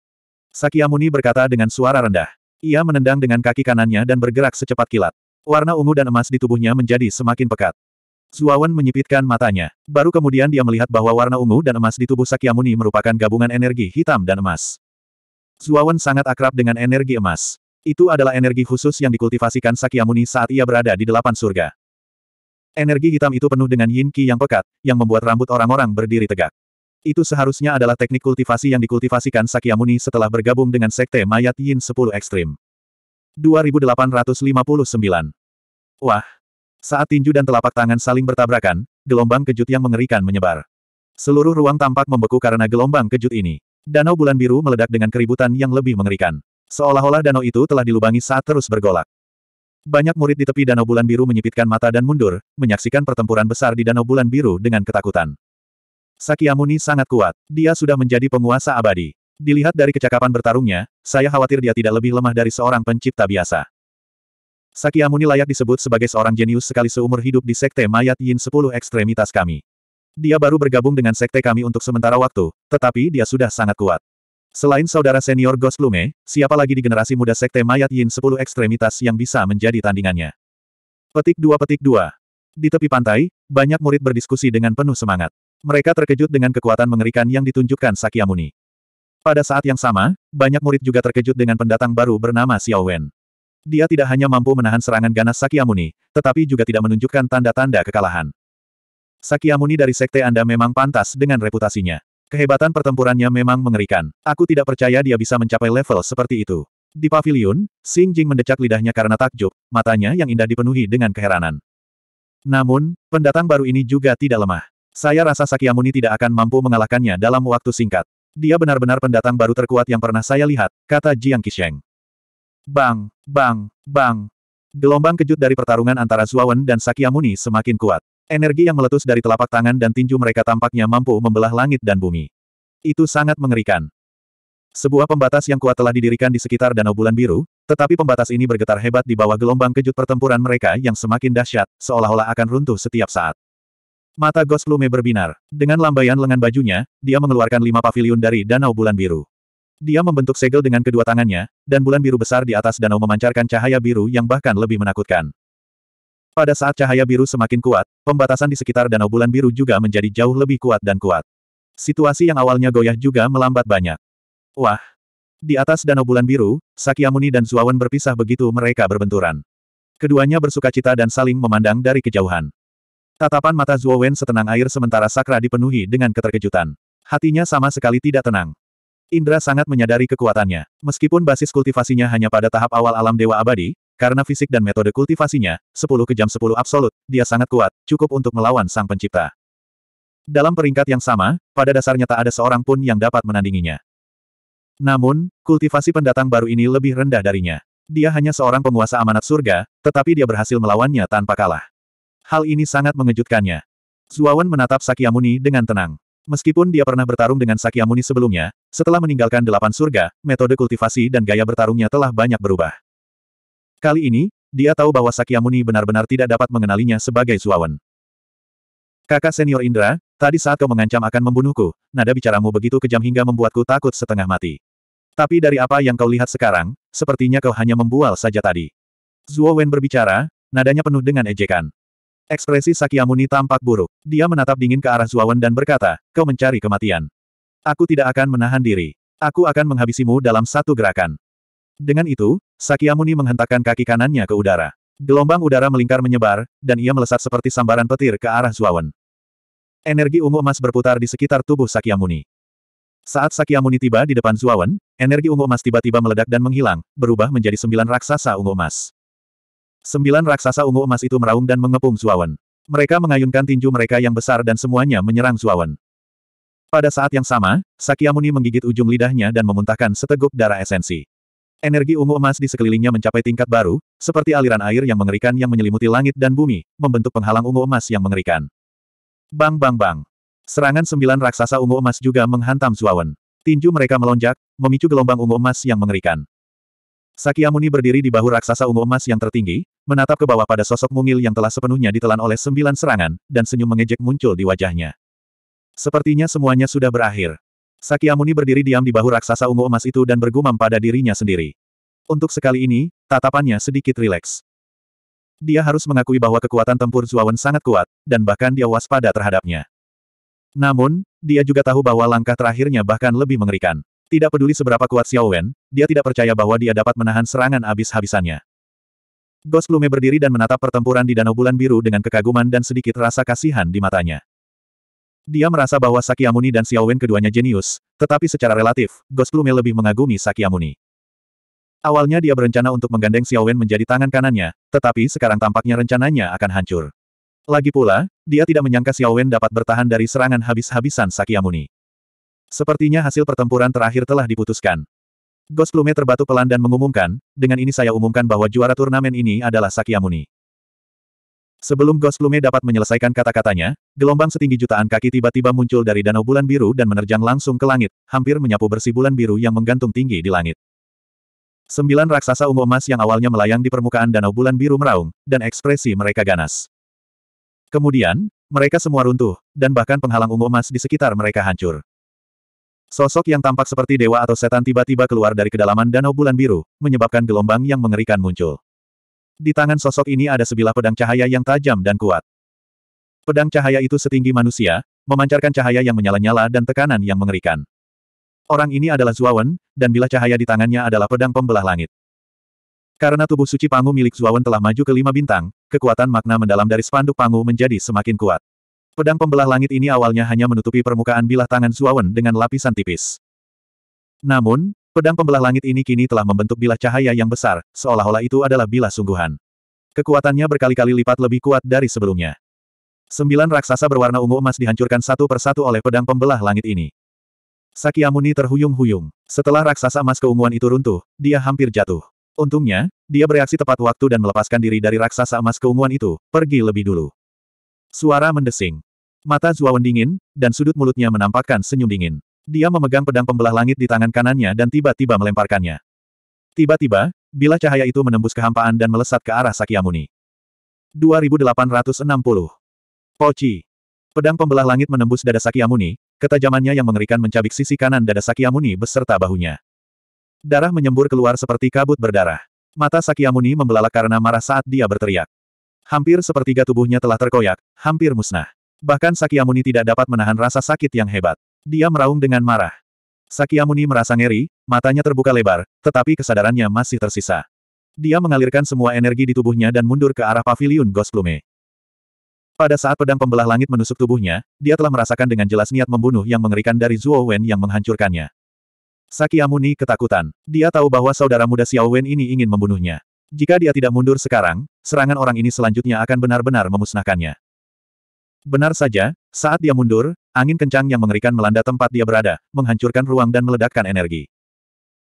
Sakyamuni berkata dengan suara rendah. Ia menendang dengan kaki kanannya dan bergerak secepat kilat. Warna ungu dan emas di tubuhnya menjadi semakin pekat. Zuawan menyipitkan matanya. Baru kemudian dia melihat bahwa warna ungu dan emas di tubuh Sakyamuni merupakan gabungan energi hitam dan emas. Zuawan sangat akrab dengan energi emas. Itu adalah energi khusus yang dikultivasikan Sakyamuni saat ia berada di delapan surga. Energi hitam itu penuh dengan yin qi yang pekat, yang membuat rambut orang-orang berdiri tegak. Itu seharusnya adalah teknik kultivasi yang dikultivasikan Sakyamuni setelah bergabung dengan sekte mayat yin 10 ekstrim. 2859 Wah, saat tinju dan telapak tangan saling bertabrakan, gelombang kejut yang mengerikan menyebar. Seluruh ruang tampak membeku karena gelombang kejut ini. Danau bulan biru meledak dengan keributan yang lebih mengerikan. Seolah-olah danau itu telah dilubangi saat terus bergolak. Banyak murid di tepi danau bulan biru menyipitkan mata dan mundur, menyaksikan pertempuran besar di danau bulan biru dengan ketakutan. Sakyamuni sangat kuat. Dia sudah menjadi penguasa abadi. Dilihat dari kecakapan bertarungnya, saya khawatir dia tidak lebih lemah dari seorang pencipta biasa. Sakyamuni layak disebut sebagai seorang jenius sekali seumur hidup di Sekte Mayat Yin Sepuluh ekstremitas kami. Dia baru bergabung dengan Sekte kami untuk sementara waktu, tetapi dia sudah sangat kuat. Selain saudara senior Ghost Lume, siapa lagi di generasi muda Sekte Mayat Yin Sepuluh ekstremitas yang bisa menjadi tandingannya? Petik dua Petik dua. Di tepi pantai, banyak murid berdiskusi dengan penuh semangat. Mereka terkejut dengan kekuatan mengerikan yang ditunjukkan Sakyamuni. Pada saat yang sama, banyak murid juga terkejut dengan pendatang baru bernama Xiao Wen. Dia tidak hanya mampu menahan serangan ganas Sakyamuni, tetapi juga tidak menunjukkan tanda-tanda kekalahan. Sakyamuni dari Sekte Anda memang pantas dengan reputasinya. Kehebatan pertempurannya memang mengerikan. Aku tidak percaya dia bisa mencapai level seperti itu. Di pavilion, Xing Jing mendecak lidahnya karena takjub, matanya yang indah dipenuhi dengan keheranan. Namun, pendatang baru ini juga tidak lemah. Saya rasa Sakyamuni tidak akan mampu mengalahkannya dalam waktu singkat. Dia benar-benar pendatang baru terkuat yang pernah saya lihat, kata Jiang Qisheng. Bang, bang, bang. Gelombang kejut dari pertarungan antara Zuawan dan Sakyamuni semakin kuat. Energi yang meletus dari telapak tangan dan tinju mereka tampaknya mampu membelah langit dan bumi. Itu sangat mengerikan. Sebuah pembatas yang kuat telah didirikan di sekitar Danau Bulan Biru, tetapi pembatas ini bergetar hebat di bawah gelombang kejut pertempuran mereka yang semakin dahsyat, seolah-olah akan runtuh setiap saat. Mata Goslume berbinar. Dengan lambaian lengan bajunya, dia mengeluarkan lima pavilion dari Danau Bulan Biru. Dia membentuk segel dengan kedua tangannya, dan bulan biru besar di atas danau memancarkan cahaya biru yang bahkan lebih menakutkan. Pada saat cahaya biru semakin kuat, pembatasan di sekitar danau bulan biru juga menjadi jauh lebih kuat dan kuat. Situasi yang awalnya goyah juga melambat banyak. Wah! Di atas danau bulan biru, Sakyamuni dan Zuawan berpisah begitu mereka berbenturan. Keduanya bersuka cita dan saling memandang dari kejauhan. Tatapan mata Zuowen setenang air sementara Sakra dipenuhi dengan keterkejutan. Hatinya sama sekali tidak tenang. Indra sangat menyadari kekuatannya. Meskipun basis kultivasinya hanya pada tahap awal alam Dewa Abadi, karena fisik dan metode kultivasinya, 10 kejam 10 absolut, dia sangat kuat, cukup untuk melawan sang pencipta. Dalam peringkat yang sama, pada dasarnya tak ada seorang pun yang dapat menandinginya. Namun, kultivasi pendatang baru ini lebih rendah darinya. Dia hanya seorang penguasa amanat surga, tetapi dia berhasil melawannya tanpa kalah. Hal ini sangat mengejutkannya. Zuawan menatap Sakyamuni dengan tenang. Meskipun dia pernah bertarung dengan Sakyamuni sebelumnya, setelah meninggalkan delapan surga, metode kultivasi dan gaya bertarungnya telah banyak berubah. Kali ini, dia tahu bahwa Sakyamuni benar-benar tidak dapat mengenalinya sebagai Zuawan. Kakak senior Indra, tadi saat kau mengancam akan membunuhku, nada bicaramu begitu kejam hingga membuatku takut setengah mati. Tapi dari apa yang kau lihat sekarang, sepertinya kau hanya membual saja tadi. Zuo Wen berbicara, nadanya penuh dengan ejekan. Ekspresi Sakyamuni tampak buruk. Dia menatap dingin ke arah Zuawan dan berkata, kau mencari kematian. Aku tidak akan menahan diri. Aku akan menghabisimu dalam satu gerakan. Dengan itu, Sakyamuni menghentakkan kaki kanannya ke udara. Gelombang udara melingkar menyebar, dan ia melesat seperti sambaran petir ke arah Zuawan. Energi ungu emas berputar di sekitar tubuh Sakyamuni. Saat Sakyamuni tiba di depan Zuawan, energi ungu emas tiba-tiba meledak dan menghilang, berubah menjadi sembilan raksasa ungu emas. Sembilan raksasa ungu emas itu meraung dan mengepung Zuawan. Mereka mengayunkan tinju mereka yang besar dan semuanya menyerang Zuawan. Pada saat yang sama, Sakyamuni menggigit ujung lidahnya dan memuntahkan seteguk darah esensi. Energi ungu emas di sekelilingnya mencapai tingkat baru, seperti aliran air yang mengerikan yang menyelimuti langit dan bumi, membentuk penghalang ungu emas yang mengerikan. Bang bang bang. Serangan sembilan raksasa ungu emas juga menghantam Zuawan. Tinju mereka melonjak, memicu gelombang ungu emas yang mengerikan. Sakyamuni berdiri di bahu raksasa ungu emas yang tertinggi, menatap ke bawah pada sosok mungil yang telah sepenuhnya ditelan oleh sembilan serangan, dan senyum mengejek muncul di wajahnya. Sepertinya semuanya sudah berakhir. Sakyamuni berdiri diam di bahu raksasa ungu emas itu dan bergumam pada dirinya sendiri. Untuk sekali ini, tatapannya sedikit rileks. Dia harus mengakui bahwa kekuatan tempur Zuawan sangat kuat, dan bahkan dia waspada terhadapnya. Namun, dia juga tahu bahwa langkah terakhirnya bahkan lebih mengerikan. Tidak peduli seberapa kuat Xiao Wen, dia tidak percaya bahwa dia dapat menahan serangan habis habisannya Ghost Plume berdiri dan menatap pertempuran di Danau Bulan Biru dengan kekaguman dan sedikit rasa kasihan di matanya. Dia merasa bahwa Sakyamuni dan Xiao Wen keduanya jenius, tetapi secara relatif, Ghost Plume lebih mengagumi Sakyamuni. Awalnya dia berencana untuk menggandeng Xiao Wen menjadi tangan kanannya, tetapi sekarang tampaknya rencananya akan hancur. Lagi pula, dia tidak menyangka Xiao Wen dapat bertahan dari serangan habis-habisan Sakyamuni. Sepertinya hasil pertempuran terakhir telah diputuskan. Ghost Plume terbatuk pelan dan mengumumkan, dengan ini saya umumkan bahwa juara turnamen ini adalah Sakyamuni. Sebelum Ghost Plume dapat menyelesaikan kata-katanya, gelombang setinggi jutaan kaki tiba-tiba muncul dari danau bulan biru dan menerjang langsung ke langit, hampir menyapu bersih bulan biru yang menggantung tinggi di langit. Sembilan raksasa ungu emas yang awalnya melayang di permukaan danau bulan biru meraung, dan ekspresi mereka ganas. Kemudian, mereka semua runtuh, dan bahkan penghalang ungu emas di sekitar mereka hancur. Sosok yang tampak seperti dewa atau setan tiba-tiba keluar dari kedalaman danau bulan biru, menyebabkan gelombang yang mengerikan muncul. Di tangan sosok ini ada sebilah pedang cahaya yang tajam dan kuat. Pedang cahaya itu setinggi manusia, memancarkan cahaya yang menyala-nyala dan tekanan yang mengerikan. Orang ini adalah Zuawan, dan bila cahaya di tangannya adalah pedang pembelah langit. Karena tubuh suci Pangu milik Zuawan telah maju ke lima bintang, kekuatan makna mendalam dari spanduk Pangu menjadi semakin kuat. Pedang pembelah langit ini awalnya hanya menutupi permukaan bilah tangan Zuawan dengan lapisan tipis. Namun, pedang pembelah langit ini kini telah membentuk bilah cahaya yang besar, seolah-olah itu adalah bilah sungguhan. Kekuatannya berkali-kali lipat lebih kuat dari sebelumnya. Sembilan raksasa berwarna ungu emas dihancurkan satu persatu oleh pedang pembelah langit ini. Sakyamuni terhuyung-huyung. Setelah raksasa emas keunguan itu runtuh, dia hampir jatuh. Untungnya, dia bereaksi tepat waktu dan melepaskan diri dari raksasa emas keunguan itu, pergi lebih dulu. Suara mendesing. Mata Zuawan dingin, dan sudut mulutnya menampakkan senyum dingin. Dia memegang pedang pembelah langit di tangan kanannya dan tiba-tiba melemparkannya. Tiba-tiba, bila cahaya itu menembus kehampaan dan melesat ke arah Sakyamuni. 2860. Pochi, Pedang pembelah langit menembus dada Sakyamuni, ketajamannya yang mengerikan mencabik sisi kanan dada Sakyamuni beserta bahunya. Darah menyembur keluar seperti kabut berdarah. Mata Sakyamuni membelalak karena marah saat dia berteriak. Hampir sepertiga tubuhnya telah terkoyak, hampir musnah. Bahkan Sakyamuni tidak dapat menahan rasa sakit yang hebat. Dia meraung dengan marah. Sakyamuni merasa ngeri, matanya terbuka lebar, tetapi kesadarannya masih tersisa. Dia mengalirkan semua energi di tubuhnya dan mundur ke arah paviliun Gosplume. Pada saat pedang pembelah langit menusuk tubuhnya, dia telah merasakan dengan jelas niat membunuh yang mengerikan dari Zuo Wen yang menghancurkannya. Sakyamuni ketakutan. Dia tahu bahwa saudara muda Xiao Wen ini ingin membunuhnya. Jika dia tidak mundur sekarang, serangan orang ini selanjutnya akan benar-benar memusnahkannya. Benar saja, saat dia mundur, angin kencang yang mengerikan melanda tempat dia berada, menghancurkan ruang dan meledakkan energi.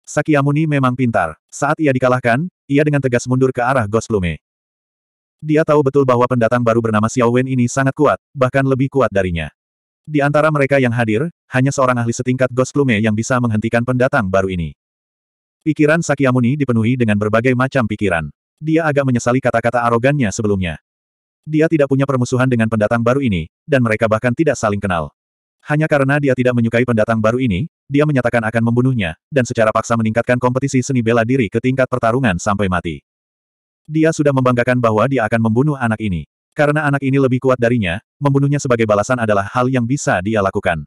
Sakyamuni memang pintar. Saat ia dikalahkan, ia dengan tegas mundur ke arah Ghost Lume. Dia tahu betul bahwa pendatang baru bernama Xiao Wen ini sangat kuat, bahkan lebih kuat darinya. Di antara mereka yang hadir, hanya seorang ahli setingkat Ghost Lume yang bisa menghentikan pendatang baru ini. Pikiran Sakyamuni dipenuhi dengan berbagai macam pikiran. Dia agak menyesali kata-kata arogannya sebelumnya. Dia tidak punya permusuhan dengan pendatang baru ini, dan mereka bahkan tidak saling kenal. Hanya karena dia tidak menyukai pendatang baru ini, dia menyatakan akan membunuhnya, dan secara paksa meningkatkan kompetisi seni bela diri ke tingkat pertarungan sampai mati. Dia sudah membanggakan bahwa dia akan membunuh anak ini. Karena anak ini lebih kuat darinya, membunuhnya sebagai balasan adalah hal yang bisa dia lakukan.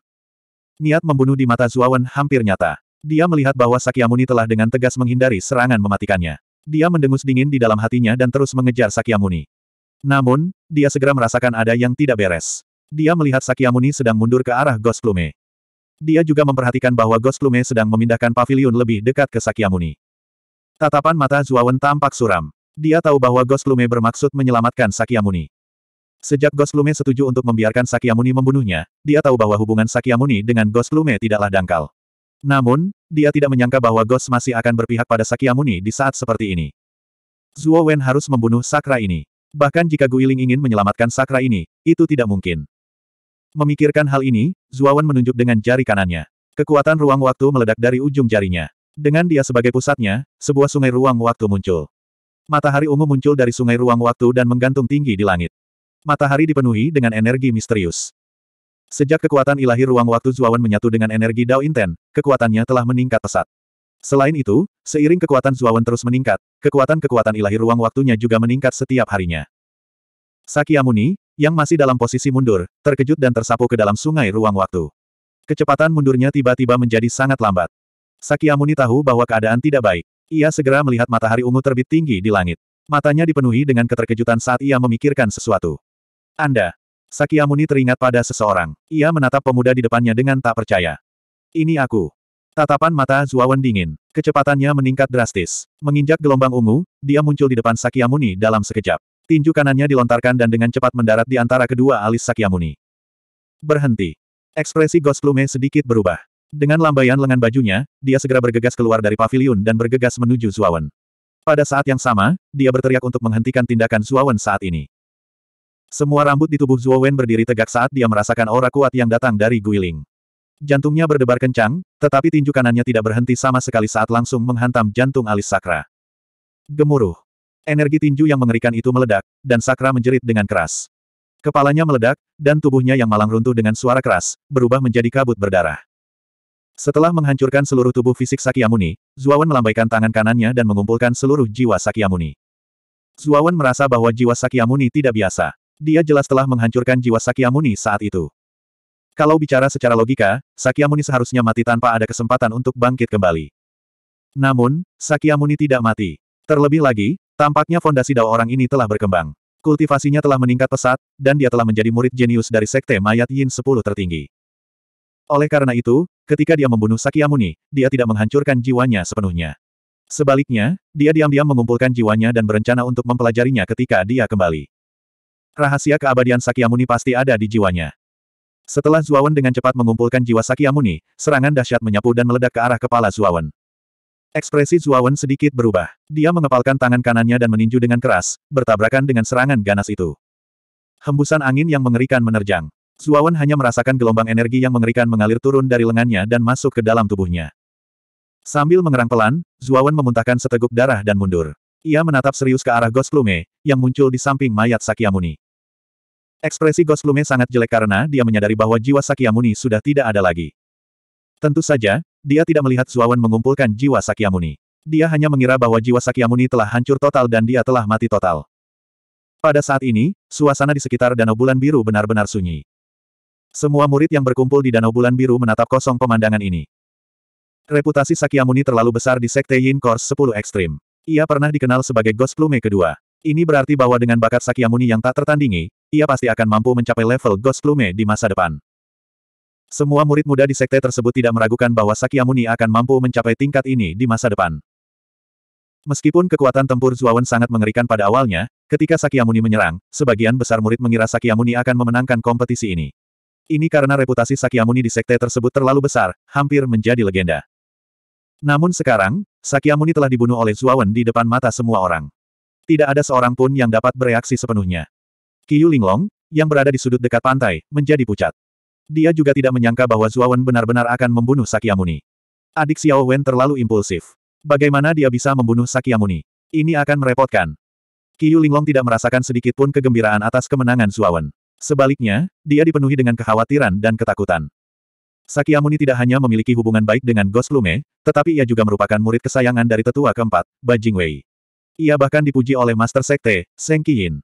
Niat membunuh di mata Zuawan hampir nyata. Dia melihat bahwa Sakyamuni telah dengan tegas menghindari serangan mematikannya. Dia mendengus dingin di dalam hatinya dan terus mengejar Sakyamuni. Namun, dia segera merasakan ada yang tidak beres. Dia melihat Sakyamuni sedang mundur ke arah Ghost Plume. Dia juga memperhatikan bahwa Ghost Plume sedang memindahkan pavilion lebih dekat ke Sakyamuni. Tatapan mata Zuawan tampak suram. Dia tahu bahwa Ghost Plume bermaksud menyelamatkan Sakyamuni. Sejak Ghost Plume setuju untuk membiarkan Sakyamuni membunuhnya, dia tahu bahwa hubungan Sakyamuni dengan Ghost Plume tidaklah dangkal. Namun, dia tidak menyangka bahwa Ghost masih akan berpihak pada Sakyamuni di saat seperti ini. Zuo harus membunuh Sakra ini. Bahkan jika Guiling ingin menyelamatkan sakra ini, itu tidak mungkin. Memikirkan hal ini, Zuawan menunjuk dengan jari kanannya. Kekuatan ruang waktu meledak dari ujung jarinya. Dengan dia sebagai pusatnya, sebuah sungai ruang waktu muncul. Matahari ungu muncul dari sungai ruang waktu dan menggantung tinggi di langit. Matahari dipenuhi dengan energi misterius. Sejak kekuatan ilahi ruang waktu Zuawan menyatu dengan energi Dao Inten, kekuatannya telah meningkat pesat. Selain itu, seiring kekuatan Zuawan terus meningkat, kekuatan-kekuatan ilahi ruang waktunya juga meningkat setiap harinya. Sakyamuni, yang masih dalam posisi mundur, terkejut dan tersapu ke dalam sungai ruang waktu. Kecepatan mundurnya tiba-tiba menjadi sangat lambat. Sakyamuni tahu bahwa keadaan tidak baik. Ia segera melihat matahari ungu terbit tinggi di langit. Matanya dipenuhi dengan keterkejutan saat ia memikirkan sesuatu. Anda. Sakyamuni teringat pada seseorang. Ia menatap pemuda di depannya dengan tak percaya. Ini aku. Tatapan mata Zuawan dingin. Kecepatannya meningkat drastis. Menginjak gelombang ungu, dia muncul di depan Sakyamuni dalam sekejap. Tinju kanannya dilontarkan dan dengan cepat mendarat di antara kedua alis Sakyamuni. Berhenti. Ekspresi Ghost Plume sedikit berubah. Dengan lambaian lengan bajunya, dia segera bergegas keluar dari pavilion dan bergegas menuju Zuawan. Pada saat yang sama, dia berteriak untuk menghentikan tindakan Zuawan saat ini. Semua rambut di tubuh Zuawan berdiri tegak saat dia merasakan aura kuat yang datang dari Guiling. Jantungnya berdebar kencang, tetapi tinju kanannya tidak berhenti sama sekali saat langsung menghantam jantung alis Sakra. Gemuruh. Energi tinju yang mengerikan itu meledak, dan Sakra menjerit dengan keras. Kepalanya meledak, dan tubuhnya yang malang runtuh dengan suara keras, berubah menjadi kabut berdarah. Setelah menghancurkan seluruh tubuh fisik Sakyamuni, Zuawan melambaikan tangan kanannya dan mengumpulkan seluruh jiwa Sakyamuni. Zuawan merasa bahwa jiwa Sakyamuni tidak biasa. Dia jelas telah menghancurkan jiwa Sakyamuni saat itu. Kalau bicara secara logika, Sakyamuni seharusnya mati tanpa ada kesempatan untuk bangkit kembali. Namun, Sakyamuni tidak mati. Terlebih lagi, tampaknya fondasi dao orang ini telah berkembang. Kultivasinya telah meningkat pesat, dan dia telah menjadi murid jenius dari Sekte Mayat Yin 10 tertinggi. Oleh karena itu, ketika dia membunuh Sakyamuni, dia tidak menghancurkan jiwanya sepenuhnya. Sebaliknya, dia diam-diam mengumpulkan jiwanya dan berencana untuk mempelajarinya ketika dia kembali. Rahasia keabadian Sakyamuni pasti ada di jiwanya. Setelah Zuawan dengan cepat mengumpulkan jiwa Saki Amuni, serangan dahsyat menyapu dan meledak ke arah kepala Zuawan. Ekspresi Zuawan sedikit berubah. Dia mengepalkan tangan kanannya dan meninju dengan keras, bertabrakan dengan serangan ganas itu. Hembusan angin yang mengerikan menerjang. Zuawan hanya merasakan gelombang energi yang mengerikan mengalir turun dari lengannya dan masuk ke dalam tubuhnya. Sambil mengerang pelan, Zuawan memuntahkan seteguk darah dan mundur. Ia menatap serius ke arah Ghost Plume, yang muncul di samping mayat Sakyamuni. Ekspresi Ghost sangat jelek karena dia menyadari bahwa jiwa Sakyamuni sudah tidak ada lagi. Tentu saja, dia tidak melihat Zuawan mengumpulkan jiwa Sakyamuni. Dia hanya mengira bahwa jiwa Sakyamuni telah hancur total dan dia telah mati total. Pada saat ini, suasana di sekitar Danau Bulan Biru benar-benar sunyi. Semua murid yang berkumpul di Danau Bulan Biru menatap kosong pemandangan ini. Reputasi Sakyamuni terlalu besar di Sekte Yin Course 10 Ekstrim. Ia pernah dikenal sebagai Ghost Plume kedua. Ini berarti bahwa dengan bakat Sakyamuni yang tak tertandingi, ia pasti akan mampu mencapai level Ghost Plume di masa depan. Semua murid muda di sekte tersebut tidak meragukan bahwa Sakyamuni akan mampu mencapai tingkat ini di masa depan. Meskipun kekuatan tempur Zuawan sangat mengerikan pada awalnya, ketika Sakyamuni menyerang, sebagian besar murid mengira Sakyamuni akan memenangkan kompetisi ini. Ini karena reputasi Sakyamuni di sekte tersebut terlalu besar, hampir menjadi legenda. Namun sekarang, Sakyamuni telah dibunuh oleh Zuawan di depan mata semua orang. Tidak ada seorang pun yang dapat bereaksi sepenuhnya. Qiu Linglong, yang berada di sudut dekat pantai, menjadi pucat. Dia juga tidak menyangka bahwa Zuawan benar-benar akan membunuh Sakyamuni. Adik Xiao Wen terlalu impulsif. Bagaimana dia bisa membunuh Sakyamuni? Ini akan merepotkan. Qiu Linglong tidak merasakan sedikit pun kegembiraan atas kemenangan Zuawan. Sebaliknya, dia dipenuhi dengan kekhawatiran dan ketakutan. Sakyamuni tidak hanya memiliki hubungan baik dengan Ghost Lume, tetapi ia juga merupakan murid kesayangan dari tetua keempat, Bajing Wei. Ia bahkan dipuji oleh Master Sekte, Seng Qiyin.